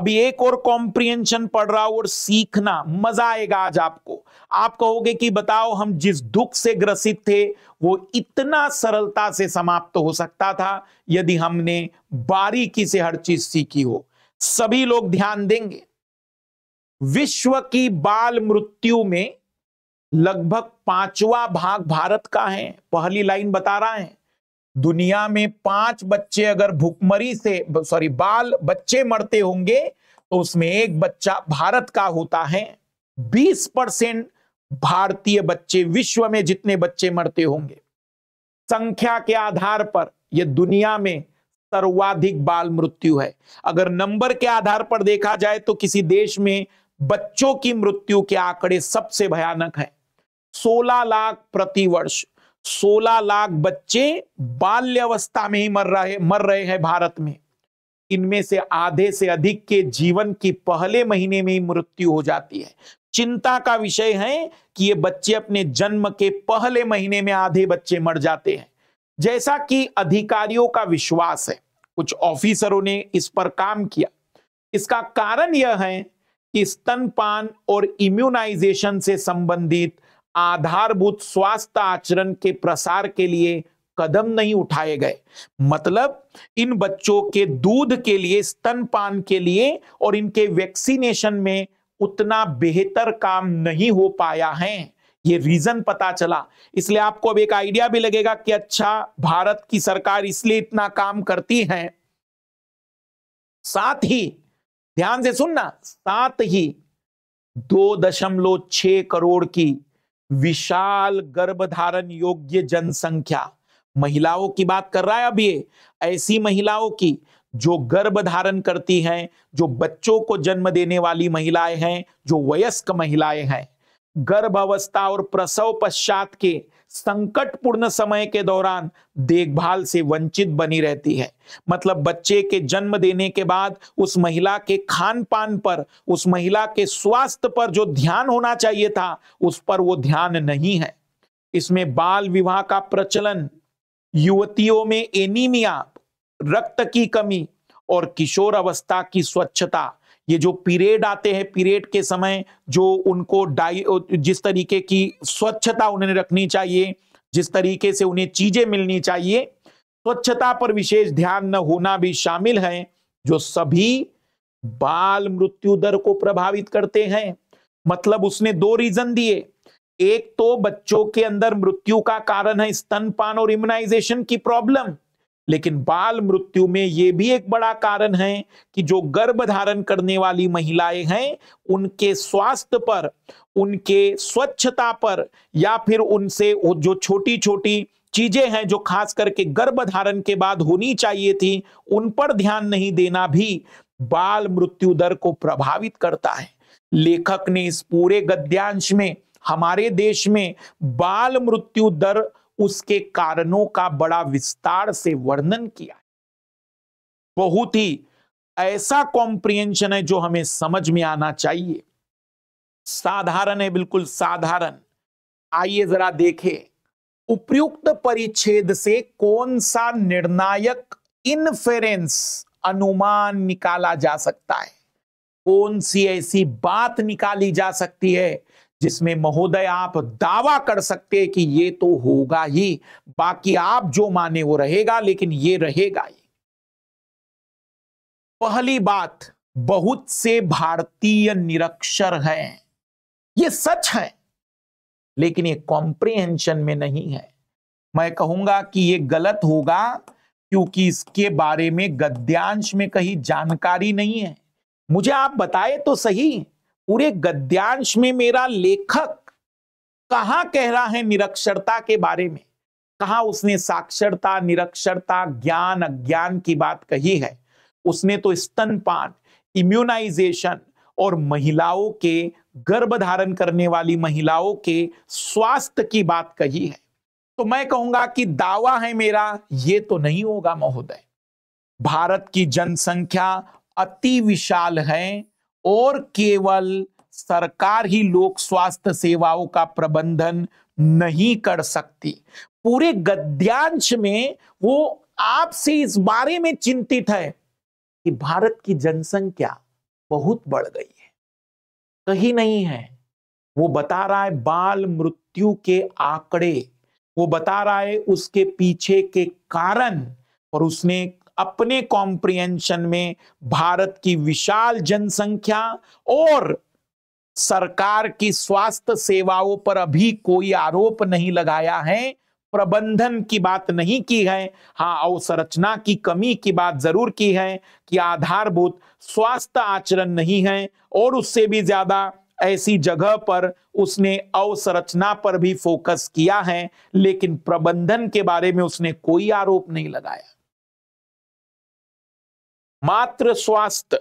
Speaker 2: abhi ek aur comprehension pad raha hu aur seekhna maza aayega aaj aapko आप कहोगे कि बताओ हम जिस दुख से ग्रसित थे वो इतना सरलता से समाप्त तो हो सकता था यदि हमने बारीकी से हर चीज सीखी हो सभी लोग ध्यान देंगे विश्व की बाल मृत्यु में लगभग पांचवा भाग भारत का है पहली लाइन बता रहा है दुनिया में पांच बच्चे अगर भुखमरी से सॉरी बाल बच्चे मरते होंगे तो उसमें एक बच्चा भारत का होता है 20 परसेंट भारतीय बच्चे विश्व में जितने बच्चे मरते होंगे संख्या के आधार पर यह दुनिया में सर्वाधिक बाल मृत्यु है अगर नंबर के आधार पर देखा जाए तो किसी देश में बच्चों की मृत्यु के आंकड़े सबसे भयानक है 16 लाख प्रति वर्ष 16 लाख बच्चे बाल्यावस्था में ही मर रहे मर रहे हैं भारत में इनमें से आधे से अधिक के जीवन की पहले महीने में ही मृत्यु हो जाती है चिंता का विषय है कि ये बच्चे अपने जन्म के पहले महीने में आधे बच्चे मर जाते हैं जैसा कि अधिकारियों का विश्वास है कुछ ऑफिसरों ने इस पर काम किया इसका कारण यह है कि स्तनपान और इम्यूनाइजेशन से संबंधित आधारभूत स्वास्थ्य आचरण के प्रसार के लिए कदम नहीं उठाए गए मतलब इन बच्चों के दूध के लिए स्तनपान के लिए और इनके वैक्सीनेशन में उतना बेहतर काम नहीं हो पाया है ये रीजन पता चला इसलिए आपको अब एक आइडिया भी लगेगा कि अच्छा भारत की सरकार इसलिए इतना काम करती है साथ ही ध्यान से सुनना साथ ही दो दशमलव छ करोड़ की विशाल गर्भधारण योग्य जनसंख्या महिलाओं की बात कर रहा है अब ये ऐसी महिलाओं की जो गर्भ धारण करती हैं जो बच्चों को जन्म देने वाली महिलाएं हैं जो वयस्क महिलाएं हैं गर्भ अवस्था और प्रसव पश्चात के संकटपूर्ण समय के दौरान देखभाल से वंचित बनी रहती है मतलब बच्चे के जन्म देने के बाद उस महिला के खान पान पर उस महिला के स्वास्थ्य पर जो ध्यान होना चाहिए था उस पर वो ध्यान नहीं है इसमें बाल विवाह का प्रचलन युवतियों में एनीमिया रक्त की कमी और किशोर अवस्था की स्वच्छता ये जो पीरियड आते हैं पीरियड के समय जो उनको डाई जिस तरीके की स्वच्छता उन्हें रखनी चाहिए जिस तरीके से उन्हें चीजें मिलनी चाहिए स्वच्छता पर विशेष ध्यान न होना भी शामिल है जो सभी बाल मृत्यु दर को प्रभावित करते हैं मतलब उसने दो रीजन दिए एक तो बच्चों के अंदर मृत्यु का कारण है स्तनपान और इम्यूनाइजेशन की प्रॉब्लम लेकिन बाल मृत्यु में ये भी एक बड़ा कारण है कि जो गर्भ धारण करने वाली महिलाएं हैं उनके स्वास्थ्य पर उनके स्वच्छता पर या फिर उनसे जो छोटी छोटी चीजें हैं जो खास करके गर्भ धारण के बाद होनी चाहिए थी उन पर ध्यान नहीं देना भी बाल मृत्यु दर को प्रभावित करता है लेखक ने इस पूरे गद्यांश में हमारे देश में बाल मृत्यु दर उसके कारणों का बड़ा विस्तार से वर्णन किया है बहुत ही ऐसा कॉम्प्रिहेंशन है जो हमें समझ में आना चाहिए साधारण है बिल्कुल साधारण आइए जरा देखें उपयुक्त परिच्छेद से कौन सा निर्णायक इनफेरेंस अनुमान निकाला जा सकता है कौन सी ऐसी बात निकाली जा सकती है जिसमें महोदय आप दावा कर सकते कि ये तो होगा ही बाकी आप जो माने वो रहेगा लेकिन ये रहेगा ही पहली बात बहुत से भारतीय निरक्षर हैं ये सच है लेकिन ये कॉम्प्रिहेंशन में नहीं है मैं कहूंगा कि ये गलत होगा क्योंकि इसके बारे में गद्यांश में कहीं जानकारी नहीं है मुझे आप बताए तो सही पूरे गद्यांश में मेरा लेखक कहा कह रहा है निरक्षरता के बारे में कहा उसने साक्षरता निरक्षरता ज्ञान अज्ञान की बात कही है उसने तो स्तनपान इम्यूनाइजेशन और महिलाओं के गर्भ धारण करने वाली महिलाओं के स्वास्थ्य की बात कही है तो मैं कहूंगा कि दावा है मेरा ये तो नहीं होगा महोदय भारत की जनसंख्या अति विशाल है और केवल सरकार ही लोक स्वास्थ्य सेवाओं का प्रबंधन नहीं कर सकती पूरे गद्यांश में वो आपसे इस बारे में चिंतित है कि भारत की जनसंख्या बहुत बढ़ गई है कहीं नहीं है वो बता रहा है बाल मृत्यु के आंकड़े वो बता रहा है उसके पीछे के कारण और उसने अपने कॉम्प्रिहेंशन में भारत की विशाल जनसंख्या और सरकार की स्वास्थ्य सेवाओं पर अभी कोई आरोप नहीं लगाया है प्रबंधन की बात नहीं की है हाँ अवसंरचना की कमी की बात जरूर की है कि आधारभूत स्वास्थ्य आचरण नहीं है और उससे भी ज्यादा ऐसी जगह पर उसने अवसंरचना पर भी फोकस किया है लेकिन प्रबंधन के बारे में उसने कोई आरोप नहीं लगाया मात्र स्वास्थ्य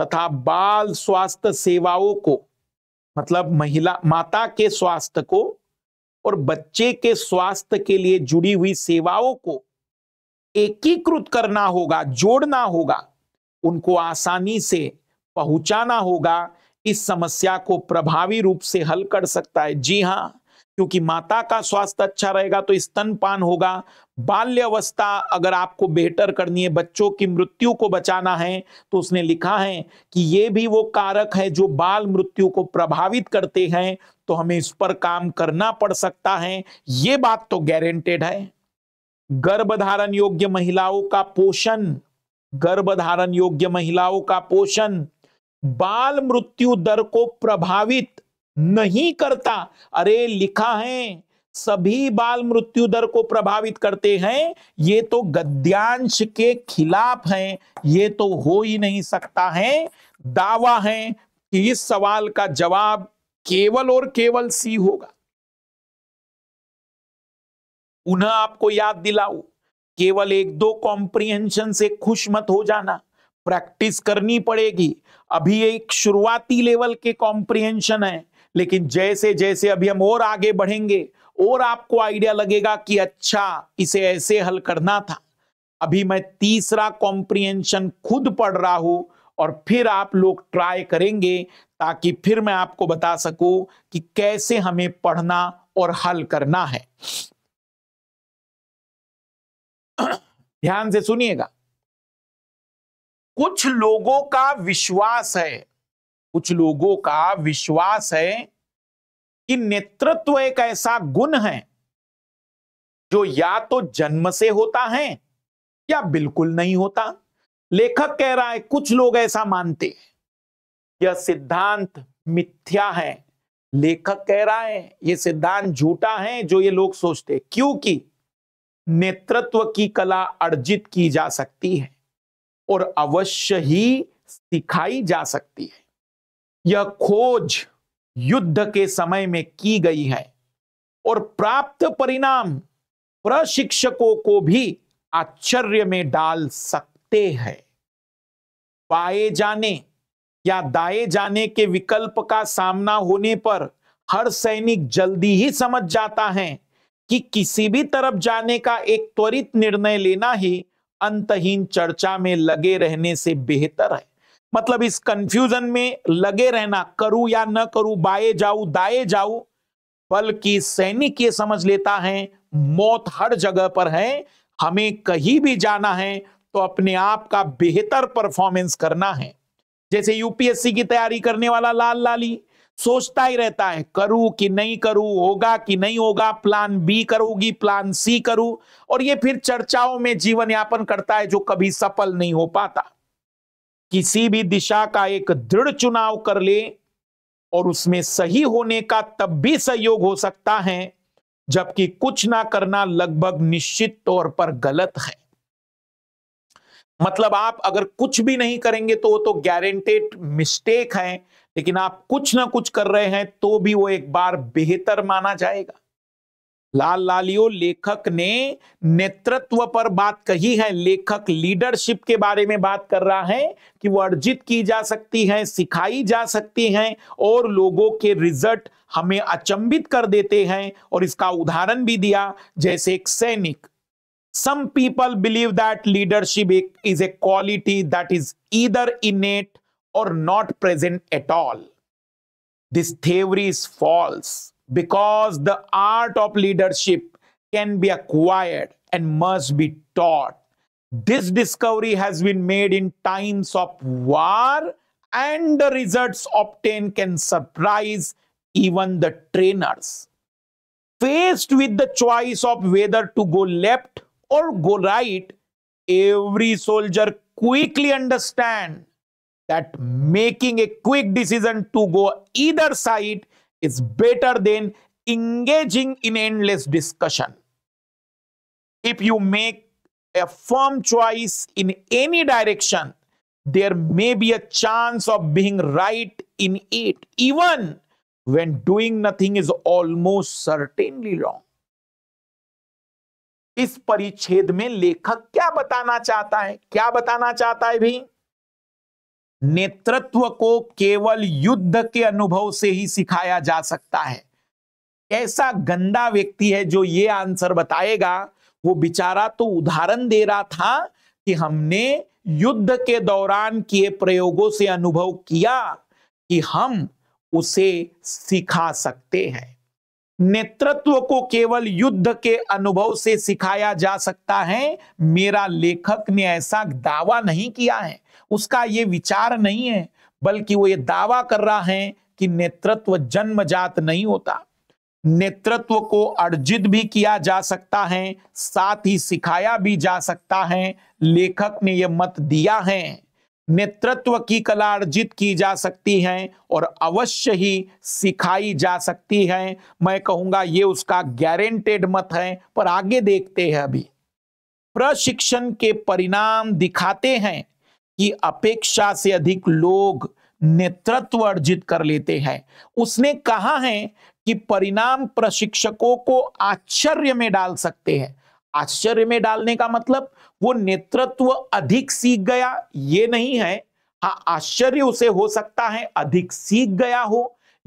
Speaker 2: तथा बाल स्वास्थ्य सेवाओं को मतलब महिला माता के स्वास्थ्य को और बच्चे के स्वास्थ्य के लिए जुड़ी हुई सेवाओं को एकीकृत करना होगा जोड़ना होगा उनको आसानी से पहुंचाना होगा इस समस्या को प्रभावी रूप से हल कर सकता है जी हाँ क्योंकि माता का स्वास्थ्य अच्छा रहेगा तो स्तनपान होगा बाल्यवस्था अगर आपको बेहतर करनी है बच्चों की मृत्यु को बचाना है तो उसने लिखा है कि ये भी वो कारक है जो बाल मृत्यु को प्रभावित करते हैं तो हमें इस पर काम करना पड़ सकता है ये बात तो गारंटेड है गर्भधारण योग्य महिलाओं का पोषण गर्भधारण योग्य महिलाओं का पोषण बाल मृत्यु दर को प्रभावित नहीं करता अरे लिखा है सभी बाल मृत्यु दर को प्रभावित करते हैं ये तो गद्यांश के खिलाफ हैं ये तो हो ही नहीं सकता है दावा है कि इस सवाल का जवाब केवल और केवल सी होगा पुनः आपको याद दिलाऊ केवल एक दो कॉम्प्रिहेंशन से खुश मत हो जाना प्रैक्टिस करनी पड़ेगी अभी एक शुरुआती लेवल के कॉम्प्रिहेंशन है लेकिन जैसे जैसे अभी हम और आगे बढ़ेंगे और आपको आइडिया लगेगा कि अच्छा इसे ऐसे हल करना था अभी मैं तीसरा कॉम्प्रिहेंशन खुद पढ़ रहा हूं और फिर आप लोग ट्राई करेंगे ताकि फिर मैं आपको बता सकूं कि कैसे हमें पढ़ना और हल करना है
Speaker 1: ध्यान से सुनिएगा कुछ लोगों का विश्वास है कुछ लोगों
Speaker 2: का विश्वास है कि नेतृत्व एक ऐसा गुण है जो या तो जन्म से होता है या बिल्कुल नहीं होता लेखक कह रहा है कुछ लोग ऐसा मानते यह सिद्धांत मिथ्या है लेखक कह रहा है यह सिद्धांत झूठा है जो ये लोग सोचते क्योंकि नेतृत्व की कला अर्जित की जा सकती है और अवश्य ही सिखाई जा सकती है यह खोज युद्ध के समय में की गई है और प्राप्त परिणाम प्रशिक्षकों को भी आश्चर्य में डाल सकते हैं पाए जाने या दाए जाने के विकल्प का सामना होने पर हर सैनिक जल्दी ही समझ जाता है कि किसी भी तरफ जाने का एक त्वरित निर्णय लेना ही अंतहीन चर्चा में लगे रहने से बेहतर है मतलब इस कंफ्यूजन में लगे रहना करूं या न करूं बाए जाऊं दाए जाऊं बल्कि सैनिक ये समझ लेता है मौत हर जगह पर है हमें कहीं भी जाना है तो अपने आप का बेहतर परफॉर्मेंस करना है जैसे यूपीएससी की तैयारी करने वाला लाल लाली सोचता ही रहता है करूं कि नहीं करूं होगा कि नहीं होगा प्लान बी करूंगी प्लान सी करूं और ये फिर चर्चाओं में जीवन यापन करता है जो कभी सफल नहीं हो पाता किसी भी दिशा का एक दृढ़ चुनाव कर ले और उसमें सही होने का तब भी सहयोग हो सकता है जबकि कुछ ना करना लगभग निश्चित तौर पर गलत है मतलब आप अगर कुछ भी नहीं करेंगे तो वो तो गारंटेड मिस्टेक है लेकिन आप कुछ ना कुछ कर रहे हैं तो भी वो एक बार बेहतर माना जाएगा लाल लालियो लेखक ने नेतृत्व पर बात कही है लेखक लीडरशिप के बारे में बात कर रहा है कि वो अर्जित की जा सकती है सिखाई जा सकती है और लोगों के रिजल्ट हमें अचंभित कर देते हैं और इसका उदाहरण भी दिया जैसे एक सैनिक some people believe that leadership is a quality that is either innate or not present at all this theory is false because the art of leadership can be acquired and must be taught. This discovery has been made in times of war and the results obtained can surprise even the trainers. Faced with the choice of whether to go left or go right, every soldier quickly understands that making a quick decision to go either side is better than engaging in endless discussion. If you make a firm choice in any direction, there may be a chance of being right in it, even when doing nothing is almost certainly wrong. इस परिच्छेद में लेखक क्या बताना चाहता है क्या बताना चाहता है भी नेतृत्व को केवल युद्ध के अनुभव से ही सिखाया जा सकता है ऐसा गंदा व्यक्ति है जो ये आंसर बताएगा वो बिचारा तो उदाहरण दे रहा था कि हमने युद्ध के दौरान किए प्रयोगों से अनुभव किया कि हम उसे सिखा सकते हैं नेतृत्व को केवल युद्ध के अनुभव से सिखाया जा सकता है मेरा लेखक ने ऐसा दावा नहीं किया है उसका ये विचार नहीं है बल्कि वो ये दावा कर रहा है कि नेतृत्व जन्मजात नहीं होता नेतृत्व को अर्जित भी किया जा सकता है साथ ही सिखाया भी जा सकता है लेखक ने यह मत दिया है नेतृत्व की कला अर्जित की जा सकती है और अवश्य ही सिखाई जा सकती है मैं कहूंगा ये उसका गारंटेड मत है पर आगे देखते हैं अभी प्रशिक्षण के परिणाम दिखाते हैं कि अपेक्षा से अधिक लोग नेतृत्व अर्जित कर लेते हैं उसने कहा है कि परिणाम प्रशिक्षकों को आश्चर्य में डाल सकते हैं आश्चर्य में डालने का मतलब वो नेतृत्व अधिक सीख गया ये नहीं है हाँ आश्चर्य उसे हो सकता है अधिक सीख गया हो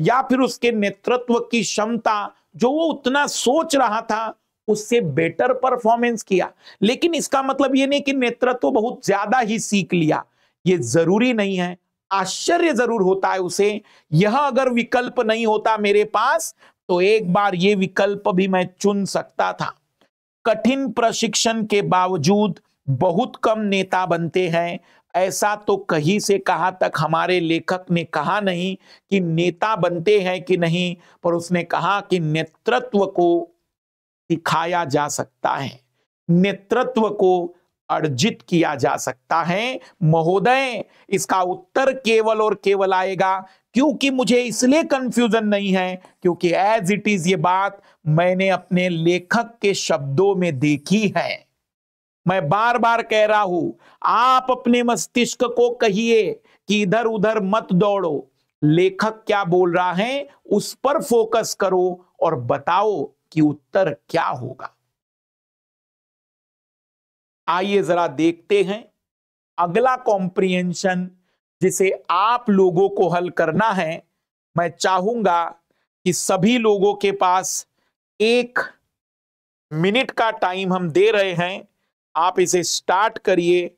Speaker 2: या फिर उसके नेतृत्व की क्षमता जो वो उतना सोच रहा था उससे बेटर परफॉर्मेंस किया लेकिन इसका मतलब ये नहीं कि नेतृत्व बहुत ज्यादा ही सीख लिया ये जरूरी नहीं है आश्चर्य जरूर होता है उसे यह अगर विकल्प नहीं होता मेरे पास तो एक बार ये विकल्प भी मैं चुन सकता था कठिन प्रशिक्षण के बावजूद बहुत कम नेता बनते हैं ऐसा तो कहीं से कहा तक हमारे लेखक ने कहा नहीं कि नेता बनते हैं कि नहीं पर उसने कहा कि नेतृत्व को सिखाया जा सकता है नेतृत्व को अर्जित किया जा सकता है महोदय इसका उत्तर केवल और केवल आएगा क्योंकि मुझे इसलिए कंफ्यूजन नहीं है क्योंकि एज इट इज ये बात मैंने अपने लेखक के शब्दों में देखी है मैं बार बार कह रहा हूं आप अपने मस्तिष्क को कहिए कि इधर उधर मत दौड़ो लेखक क्या बोल रहा है उस पर फोकस करो और बताओ कि उत्तर क्या होगा आइए जरा देखते हैं अगला कॉम्प्रिहेंशन जिसे आप लोगों को हल करना है मैं चाहूंगा कि सभी लोगों के पास एक मिनट का टाइम हम दे रहे हैं आप इसे स्टार्ट करिए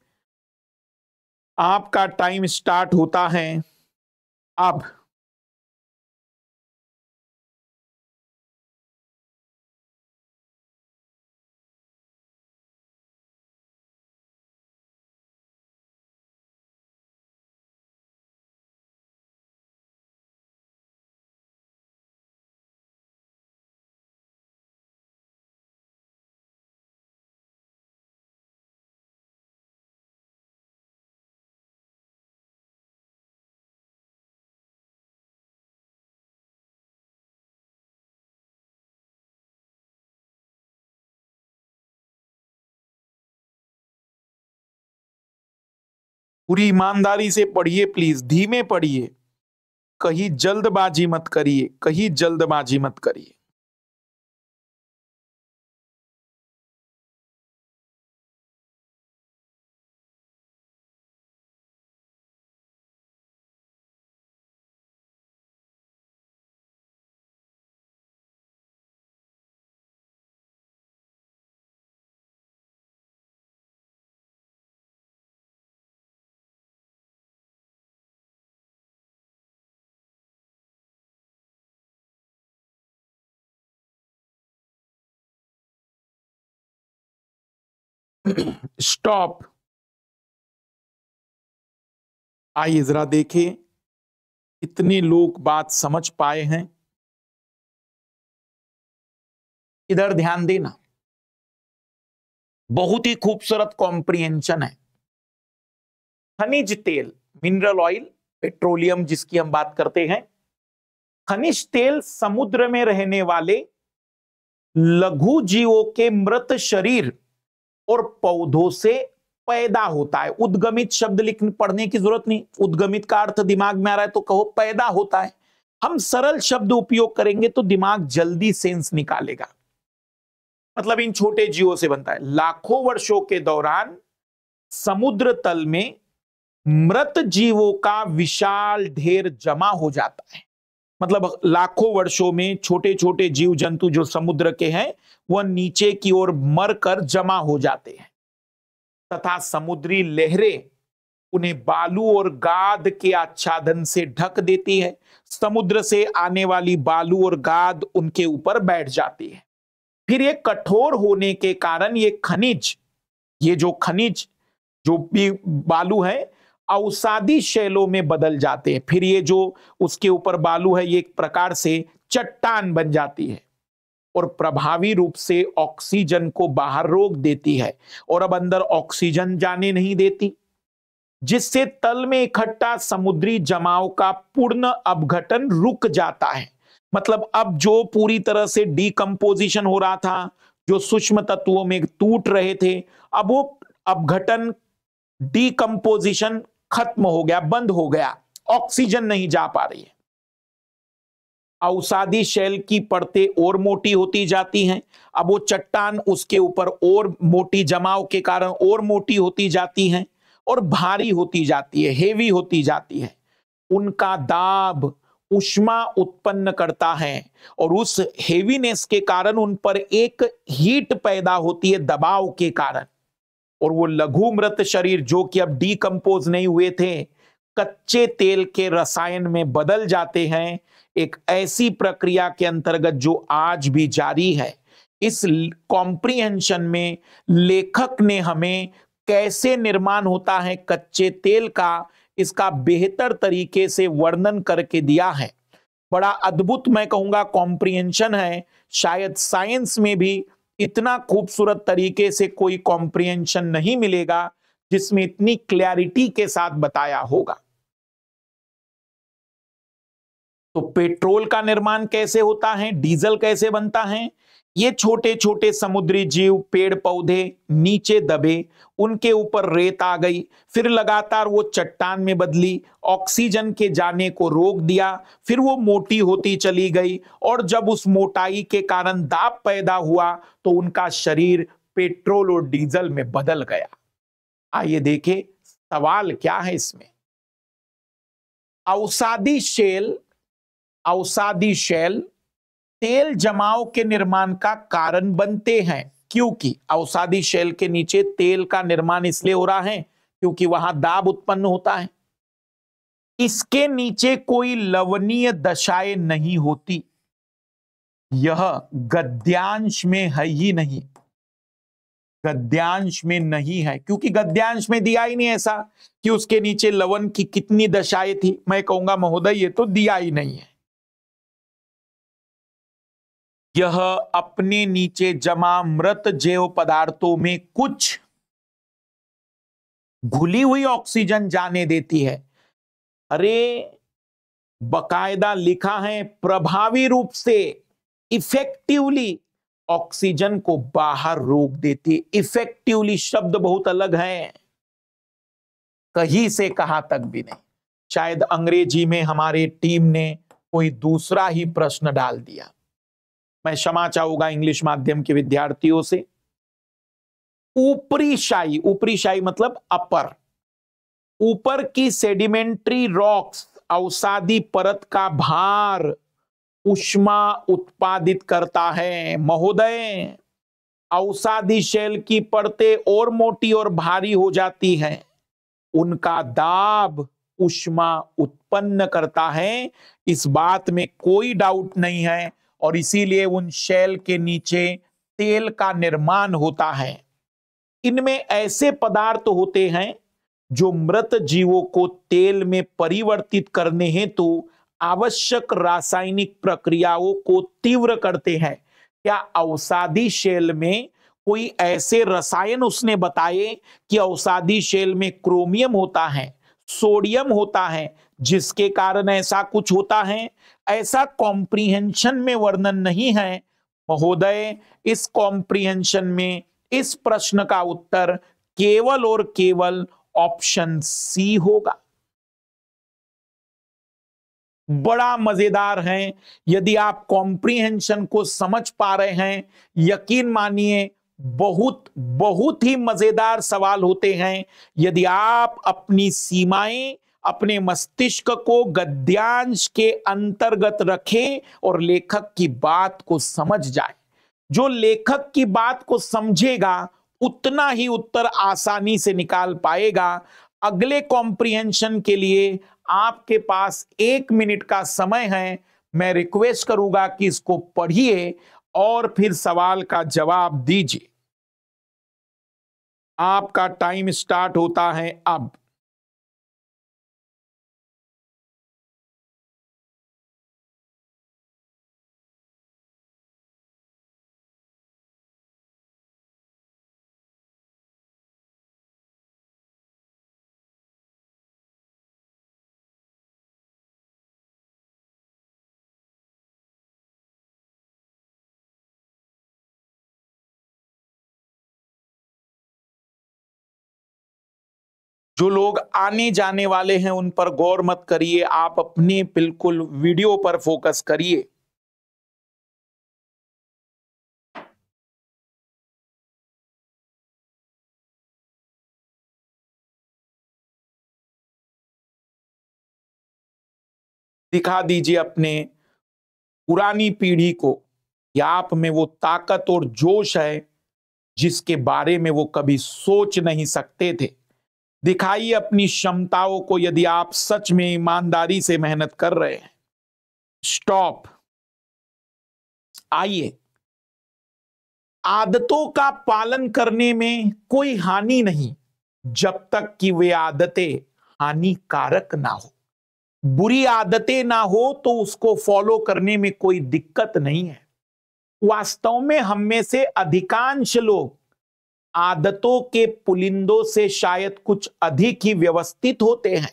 Speaker 1: आपका टाइम स्टार्ट होता है अब पूरी ईमानदारी से पढ़िए प्लीज धीमे पढ़िए कहीं
Speaker 2: जल्दबाजी
Speaker 1: मत करिए कहीं जल्दबाजी मत करिए स्टॉप आइए जरा देखे इतने लोग बात समझ पाए हैं इधर ध्यान देना बहुत ही खूबसूरत कॉम्प्रिहेंशन है
Speaker 2: खनिज तेल मिनरल ऑयल पेट्रोलियम जिसकी हम बात करते हैं खनिज तेल समुद्र में रहने वाले लघु जीवों के मृत शरीर और पौधों से पैदा होता है उद्गमित शब्द लिख पढ़ने की जरूरत नहीं उद्गमित का अर्थ दिमाग में आ रहा है तो कहो पैदा होता है हम सरल शब्द उपयोग करेंगे तो दिमाग जल्दी सेंस निकालेगा मतलब इन छोटे जीवों से बनता है लाखों वर्षों के दौरान समुद्र तल में मृत जीवों का विशाल ढेर जमा हो जाता है मतलब लाखों वर्षों में छोटे छोटे जीव जंतु जो समुद्र के हैं वह नीचे की ओर मर कर जमा हो जाते हैं तथा समुद्री लहरें उन्हें बालू और गाद के आच्छादन से ढक देती है समुद्र से आने वाली बालू और गाद उनके ऊपर बैठ जाती है फिर ये कठोर होने के कारण ये खनिज ये जो खनिज जो भी बालू है अवसादी शैलों में बदल जाते हैं फिर ये जो उसके ऊपर बालू है ये एक प्रकार से चट्टान बन जाती है और प्रभावी रूप से ऑक्सीजन को बाहर रोक देती है और अब अंदर ऑक्सीजन जाने नहीं देती जिससे तल में इकट्ठा समुद्री जमाव का पूर्ण अपघटन रुक जाता है मतलब अब जो पूरी तरह से डीकम्पोजिशन हो रहा था जो सूक्ष्म तत्वों में टूट रहे थे अब वो अपघटन डीकम्पोजिशन खत्म हो गया बंद हो गया ऑक्सीजन नहीं जा पा रही है औसादी शैल की परतें और मोटी होती जाती हैं अब वो चट्टान उसके ऊपर और मोटी जमाव के कारण और मोटी होती जाती हैं और भारी होती जाती है हेवी होती जाती है उनका दाब उष्मा उत्पन्न करता है और उस हेवीनेस के कारण उन पर एक हीट पैदा होती है दबाव के कारण और वो लघु मृत शरीर जो कि अब डीकम्पोज नहीं हुए थे कच्चे तेल के रसायन में बदल जाते हैं एक ऐसी प्रक्रिया के अंतर्गत जो आज भी जारी है इस कॉम्प्रिहेंशन में लेखक ने हमें कैसे निर्माण होता है कच्चे तेल का इसका बेहतर तरीके से वर्णन करके दिया है बड़ा अद्भुत मैं कहूंगा कॉम्प्रिहेंशन है शायद साइंस में भी इतना खूबसूरत तरीके से कोई कॉम्प्रिहेंशन नहीं मिलेगा जिसमें इतनी क्लैरिटी के साथ बताया होगा तो पेट्रोल का निर्माण कैसे होता है डीजल कैसे बनता है ये छोटे छोटे समुद्री जीव पेड़ पौधे नीचे दबे उनके ऊपर रेत आ गई फिर लगातार वो चट्टान में बदली ऑक्सीजन के जाने को रोक दिया फिर वो मोटी होती चली गई और जब उस मोटाई के कारण दाब पैदा हुआ तो उनका शरीर पेट्रोल और डीजल में बदल गया आइए देखें सवाल क्या है इसमें अवसादी शेल अवसादी शैल तेल जमाव के निर्माण का कारण बनते हैं क्योंकि अवसादी शैल के नीचे तेल का निर्माण इसलिए हो रहा है क्योंकि वहां दाब उत्पन्न होता है इसके नीचे कोई लवणीय दशाएं नहीं होती यह गद्यांश में है ही नहीं गद्यांश में नहीं है क्योंकि गद्यांश में दिया ही नहीं ऐसा कि उसके नीचे लवन की कितनी दशाएं थी मैं कहूंगा महोदय ये तो दिया ही नहीं है
Speaker 1: यह अपने नीचे जमा मृत जैव पदार्थों में कुछ घुली हुई
Speaker 2: ऑक्सीजन जाने देती है अरे बकायदा लिखा है प्रभावी रूप से इफेक्टिवली ऑक्सीजन को बाहर रोक देती इफेक्टिवली शब्द बहुत अलग है कहीं से कहा तक भी नहीं शायद अंग्रेजी में हमारे टीम ने कोई दूसरा ही प्रश्न डाल दिया मैं क्षमा चाहूंगा इंग्लिश माध्यम के विद्यार्थियों से ऊपरी शाही ऊपरी शाही मतलब अपर ऊपर की सेडिमेंट्री रॉक्स अवसादी परत का भार उष्मा उत्पादित करता है महोदय औसादी शैल की परतें और मोटी और भारी हो जाती है उनका दाब उष्मा उत्पन्न करता है इस बात में कोई डाउट नहीं है और इसीलिए उन शैल के नीचे तेल का निर्माण होता है इनमें ऐसे पदार्थ होते हैं जो मृत जीवों को तेल में परिवर्तित करने हेतु तो आवश्यक रासायनिक प्रक्रियाओं को तीव्र करते हैं क्या औसादी शैल में कोई ऐसे रसायन उसने बताए कि औसादी शैल में क्रोमियम होता है सोडियम होता है जिसके कारण ऐसा कुछ होता है ऐसा कॉम्प्रिहेंशन में वर्णन नहीं है महोदय इस कॉम्प्रिहेंशन में इस प्रश्न का उत्तर केवल और केवल ऑप्शन सी होगा बड़ा मजेदार है यदि आप कॉम्प्रिहेंशन को समझ पा रहे हैं यकीन मानिए बहुत बहुत ही मजेदार सवाल होते हैं यदि आप अपनी सीमाएं अपने मस्तिष्क को गद्यांश के अंतर्गत रखें और लेखक की बात को समझ जाए जो लेखक की बात को समझेगा उतना ही उत्तर आसानी से निकाल पाएगा अगले कॉम्प्रिहेंशन के लिए आपके पास एक मिनट का समय है मैं रिक्वेस्ट करूंगा कि इसको पढ़िए और फिर सवाल का जवाब
Speaker 1: दीजिए आपका टाइम स्टार्ट होता है अब जो लोग आने जाने वाले हैं उन पर गौर मत करिए आप अपने बिल्कुल वीडियो पर फोकस करिए दिखा दीजिए अपने पुरानी पीढ़ी को कि आप में वो ताकत और जोश है
Speaker 2: जिसके बारे में वो कभी सोच नहीं सकते थे दिखाइए अपनी
Speaker 1: क्षमताओं को यदि आप सच में ईमानदारी से मेहनत कर रहे हैं स्टॉप आइए आदतों
Speaker 2: का पालन करने में कोई हानि नहीं जब तक कि वे आदतें हानिकारक ना हो बुरी आदतें ना हो तो उसको फॉलो करने में कोई दिक्कत नहीं है वास्तव में हम में से अधिकांश लोग आदतों के पुलिंदों से शायद कुछ अधिक ही व्यवस्थित होते हैं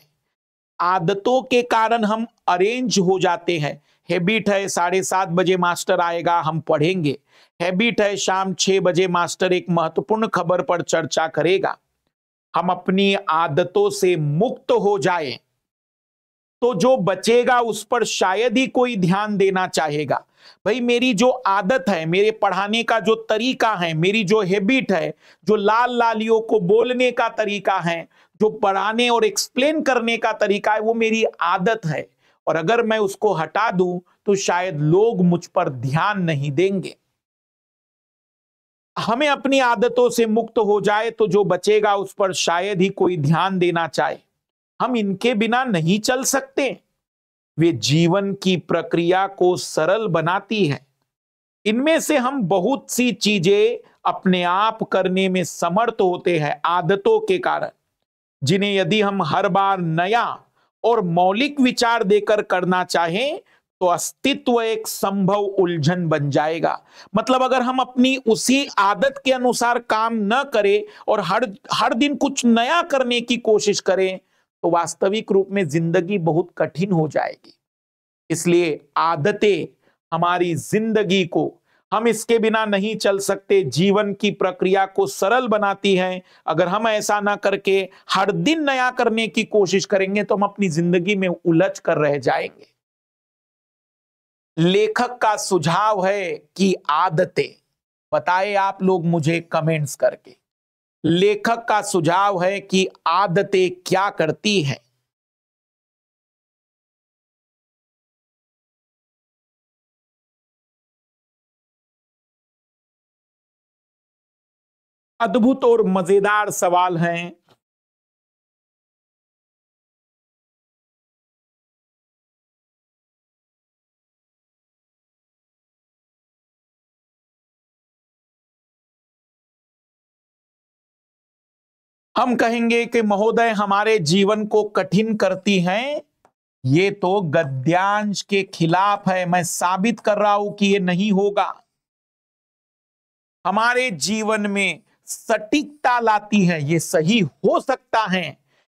Speaker 2: आदतों के कारण हम अरेंज हो जाते हैं हैबिट है साढ़े सात बजे मास्टर आएगा हम पढ़ेंगे हैबिट है शाम छह बजे मास्टर एक महत्वपूर्ण खबर पर चर्चा करेगा हम अपनी आदतों से मुक्त हो जाए तो जो बचेगा उस पर शायद ही कोई ध्यान देना चाहेगा भाई मेरी जो आदत है मेरे पढ़ाने का जो तरीका है मेरी जो हैबिट है जो लाल लालियों को बोलने का तरीका है जो पढ़ाने और एक्सप्लेन करने का तरीका है वो मेरी आदत है और अगर मैं उसको हटा दूं तो शायद लोग मुझ पर ध्यान नहीं देंगे हमें अपनी आदतों से मुक्त हो जाए तो जो बचेगा उस पर शायद ही कोई ध्यान देना चाहे हम इनके बिना नहीं चल सकते वे जीवन की प्रक्रिया को सरल बनाती है इनमें से हम बहुत सी चीजें अपने आप करने में समर्थ होते हैं आदतों के कारण जिन्हें यदि हम हर बार नया और मौलिक विचार देकर करना चाहें तो अस्तित्व एक संभव उलझन बन जाएगा मतलब अगर हम अपनी उसी आदत के अनुसार काम न करें और हर हर दिन कुछ नया करने की कोशिश करें तो वास्तविक रूप में जिंदगी बहुत कठिन हो जाएगी इसलिए आदतें हमारी जिंदगी को हम इसके बिना नहीं चल सकते जीवन की प्रक्रिया को सरल बनाती हैं अगर हम ऐसा ना करके हर दिन नया करने की कोशिश करेंगे तो हम अपनी जिंदगी में उलझ कर रह जाएंगे लेखक का सुझाव है कि आदतें बताए आप लोग
Speaker 1: मुझे कमेंट्स करके लेखक का सुझाव है कि आदतें क्या करती हैं अद्भुत और मजेदार सवाल हैं हम कहेंगे कि महोदय हमारे
Speaker 2: जीवन को कठिन करती हैं ये तो गद्यांश के खिलाफ है मैं साबित कर रहा हूं कि ये नहीं होगा हमारे जीवन में सटीकता लाती है ये सही हो सकता है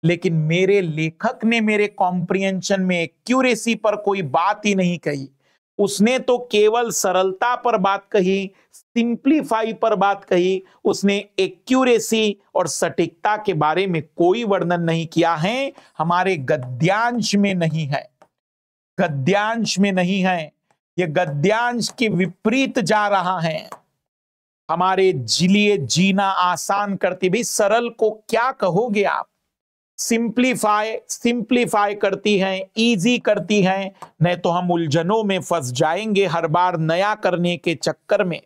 Speaker 2: लेकिन मेरे लेखक ने मेरे कॉम्प्रिहेंशन में एक्यूरेसी पर कोई बात ही नहीं कही उसने तो केवल सरलता पर बात कही सिंप्लीफाई पर बात कही उसने एक्यूरेसी और सटीकता के बारे में कोई वर्णन नहीं किया है हमारे गद्यांश में नहीं है गद्यांश में नहीं है ये गद्यांश के विपरीत जा रहा है हमारे जिलिए जीना आसान करते भी सरल को क्या कहोगे आप सिंप्लीफाई सिंप्लीफाई करती हैं इजी करती हैं नहीं तो हम उलझनों में फंस जाएंगे हर बार नया करने के चक्कर में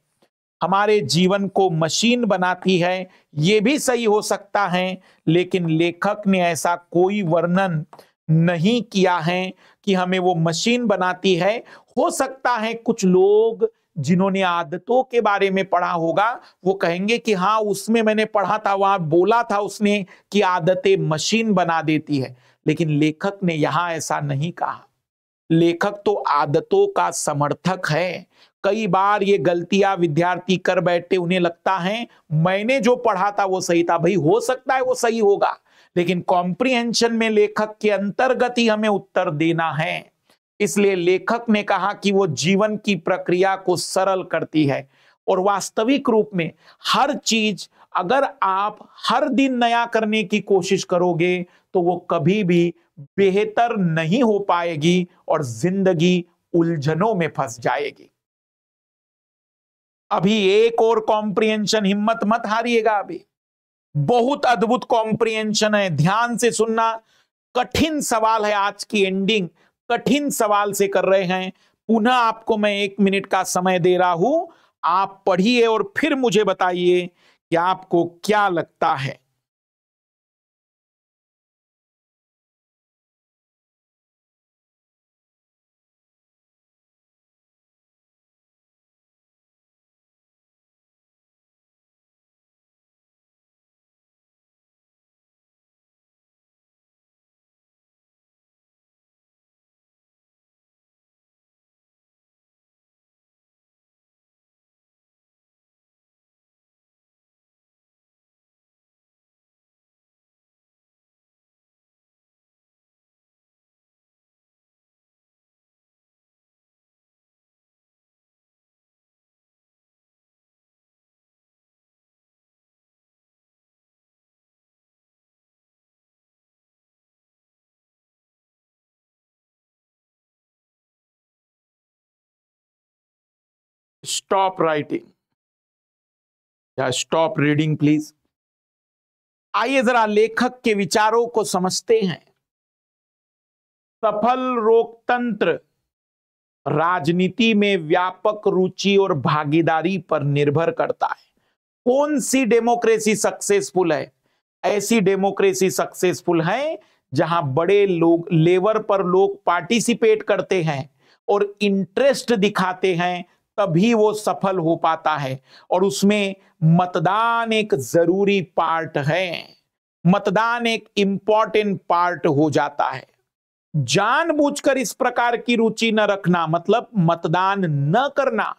Speaker 2: हमारे जीवन को मशीन बनाती है ये भी सही हो सकता है लेकिन लेखक ने ऐसा कोई वर्णन नहीं किया है कि हमें वो मशीन बनाती है हो सकता है कुछ लोग जिन्होंने आदतों के बारे में पढ़ा होगा वो कहेंगे कि हाँ उसमें मैंने पढ़ा था वहां बोला था उसने कि आदतें मशीन बना देती है लेकिन लेखक ने यहां ऐसा नहीं कहा लेखक तो आदतों का समर्थक है कई बार ये गलतियां विद्यार्थी कर बैठे उन्हें लगता है मैंने जो पढ़ा था वो सही था भाई हो सकता है वो सही होगा लेकिन कॉम्प्रिहेंशन में लेखक के अंतर्गत ही हमें उत्तर देना है इसलिए लेखक ने कहा कि वो जीवन की प्रक्रिया को सरल करती है और वास्तविक रूप में हर चीज अगर आप हर दिन नया करने की कोशिश करोगे तो वो कभी भी बेहतर नहीं हो पाएगी और जिंदगी उलझनों में फंस जाएगी अभी एक और कॉम्प्रिहेंशन हिम्मत मत हारिएगा अभी बहुत अद्भुत कॉम्प्रिहेंशन है ध्यान से सुनना कठिन सवाल है आज की एंडिंग कठिन सवाल से कर रहे हैं पुनः आपको मैं एक मिनट का समय दे रहा हूं आप पढ़िए और फिर मुझे बताइए
Speaker 1: कि आपको क्या लगता है stop writing या स्टॉप रीडिंग प्लीज आइए जरा लेखक के विचारों को समझते हैं
Speaker 2: सफल रोकतंत्र राजनीति में व्यापक रुचि और भागीदारी पर निर्भर करता है कौन सी डेमोक्रेसी सक्सेसफुल है ऐसी डेमोक्रेसी सक्सेसफुल है जहां बड़े लोग लेवर पर लोग पार्टिसिपेट करते हैं और इंटरेस्ट दिखाते हैं तभी वो सफल हो पाता है और उसमें मतदान एक जरूरी पार्ट है मतदान एक इंपॉर्टेंट पार्ट हो जाता है जानबूझकर इस प्रकार की रुचि न रखना मतलब मतदान न करना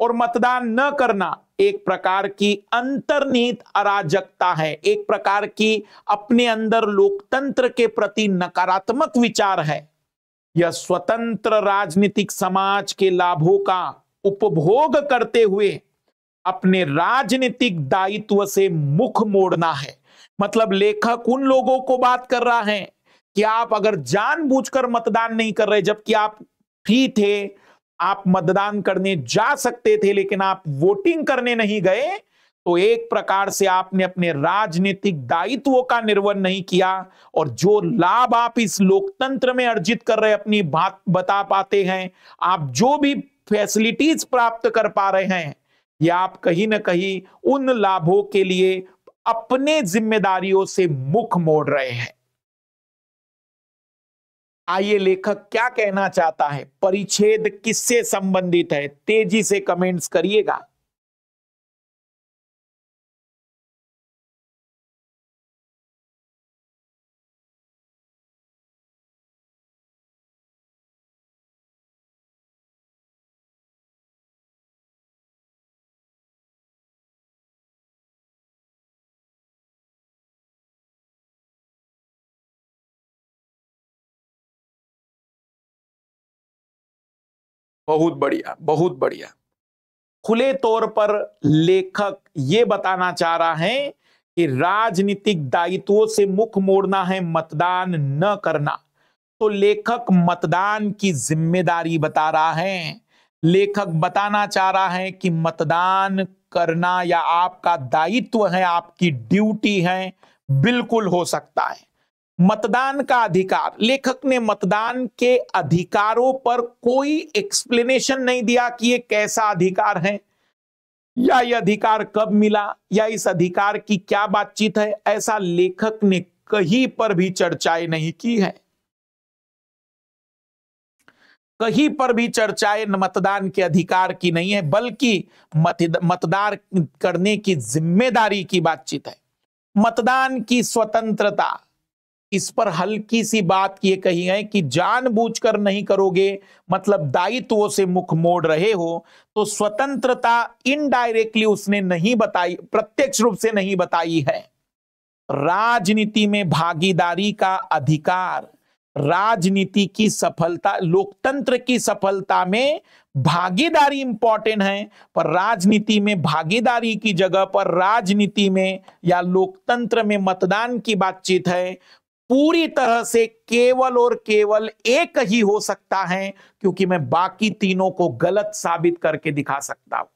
Speaker 2: और मतदान न करना एक प्रकार की अंतर्निहित अराजकता है एक प्रकार की अपने अंदर लोकतंत्र के प्रति नकारात्मक विचार है यह स्वतंत्र राजनीतिक समाज के लाभों का उपभोग करते हुए अपने राजनीतिक दायित्व से मुख मोड़ना है मतलब लेखक उन लोगों को बात कर रहा है कि आप अगर जानबूझकर मतदान नहीं कर रहे जबकि आप फ्री थे आप मतदान करने जा सकते थे लेकिन आप वोटिंग करने नहीं गए तो एक प्रकार से आपने अपने राजनीतिक दायित्व का निर्वहन नहीं किया और जो लाभ आप इस लोकतंत्र में अर्जित कर रहे अपनी बात बता पाते हैं आप जो भी फैसिलिटीज प्राप्त कर पा रहे हैं या आप कहीं ना कहीं उन लाभों के लिए अपने जिम्मेदारियों से मुख मोड़ रहे हैं आइए लेखक क्या कहना चाहता है परिच्छेद
Speaker 1: किससे संबंधित है तेजी से कमेंट्स करिएगा बहुत बढ़िया बहुत बढ़िया खुले तौर पर लेखक
Speaker 2: ये बताना चाह रहा है कि राजनीतिक दायित्वों से मुख मोड़ना है मतदान न करना तो लेखक मतदान की जिम्मेदारी बता रहा है लेखक बताना चाह रहा है कि मतदान करना या आपका दायित्व है आपकी ड्यूटी है बिल्कुल हो सकता है मतदान का अधिकार लेखक ने मतदान के अधिकारों पर कोई एक्सप्लेनेशन नहीं दिया कि ये कैसा अधिकार है या ये अधिकार कब मिला या इस अधिकार की क्या बातचीत है ऐसा लेखक ने कहीं पर भी चर्चाएं नहीं की है कहीं पर भी चर्चाएं मतदान के अधिकार की नहीं है बल्कि मतदान करने की जिम्मेदारी की बातचीत है मतदान की स्वतंत्रता इस पर हल्की सी बात ये कही है कि जानबूझकर नहीं करोगे मतलब दायित्व से मुख मोड़ रहे हो तो स्वतंत्रता इनडायरेक्टली उसने नहीं बताई प्रत्यक्ष रूप से नहीं बताई है राजनीति में भागीदारी का अधिकार राजनीति की सफलता लोकतंत्र की सफलता में भागीदारी इंपॉर्टेंट है पर राजनीति में भागीदारी की जगह पर राजनीति में या लोकतंत्र में मतदान की बातचीत है पूरी तरह से केवल और केवल एक ही हो सकता है क्योंकि मैं बाकी तीनों को गलत साबित करके दिखा सकता हूं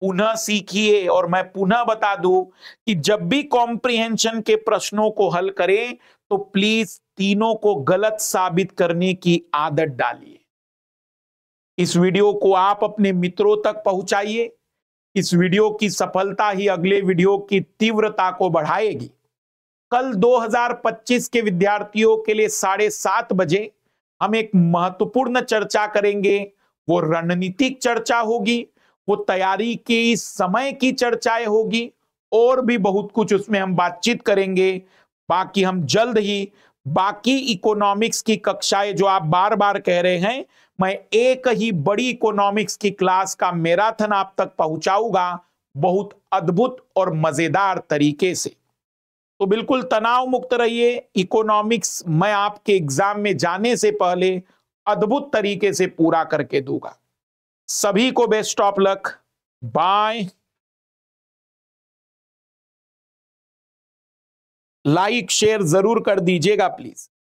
Speaker 2: पुनः सीखिए और मैं पुनः बता दूं कि जब भी कॉम्प्रिहेंशन के प्रश्नों को हल करें तो प्लीज तीनों को गलत साबित करने की आदत डालिए इस वीडियो को आप अपने मित्रों तक पहुंचाइए इस वीडियो की सफलता ही अगले वीडियो की तीव्रता को बढ़ाएगी कल 2025 के विद्यार्थियों के लिए साढ़े सात बजे हम एक महत्वपूर्ण चर्चा करेंगे वो रणनीतिक चर्चा होगी वो तैयारी के समय की चर्चाएं होगी और भी बहुत कुछ उसमें हम बातचीत करेंगे बाकी हम जल्द ही बाकी इकोनॉमिक्स की कक्षाएं जो आप बार बार कह रहे हैं मैं एक ही बड़ी इकोनॉमिक्स की क्लास का मैराथन आप तक पहुंचाऊंगा बहुत अद्भुत और मजेदार तरीके से तो बिल्कुल तनाव मुक्त रहिए इकोनॉमिक्स मैं आपके एग्जाम में जाने से पहले अद्भुत तरीके से
Speaker 1: पूरा करके दूंगा सभी को best of luck bye like share जरूर कर दीजिएगा प्लीज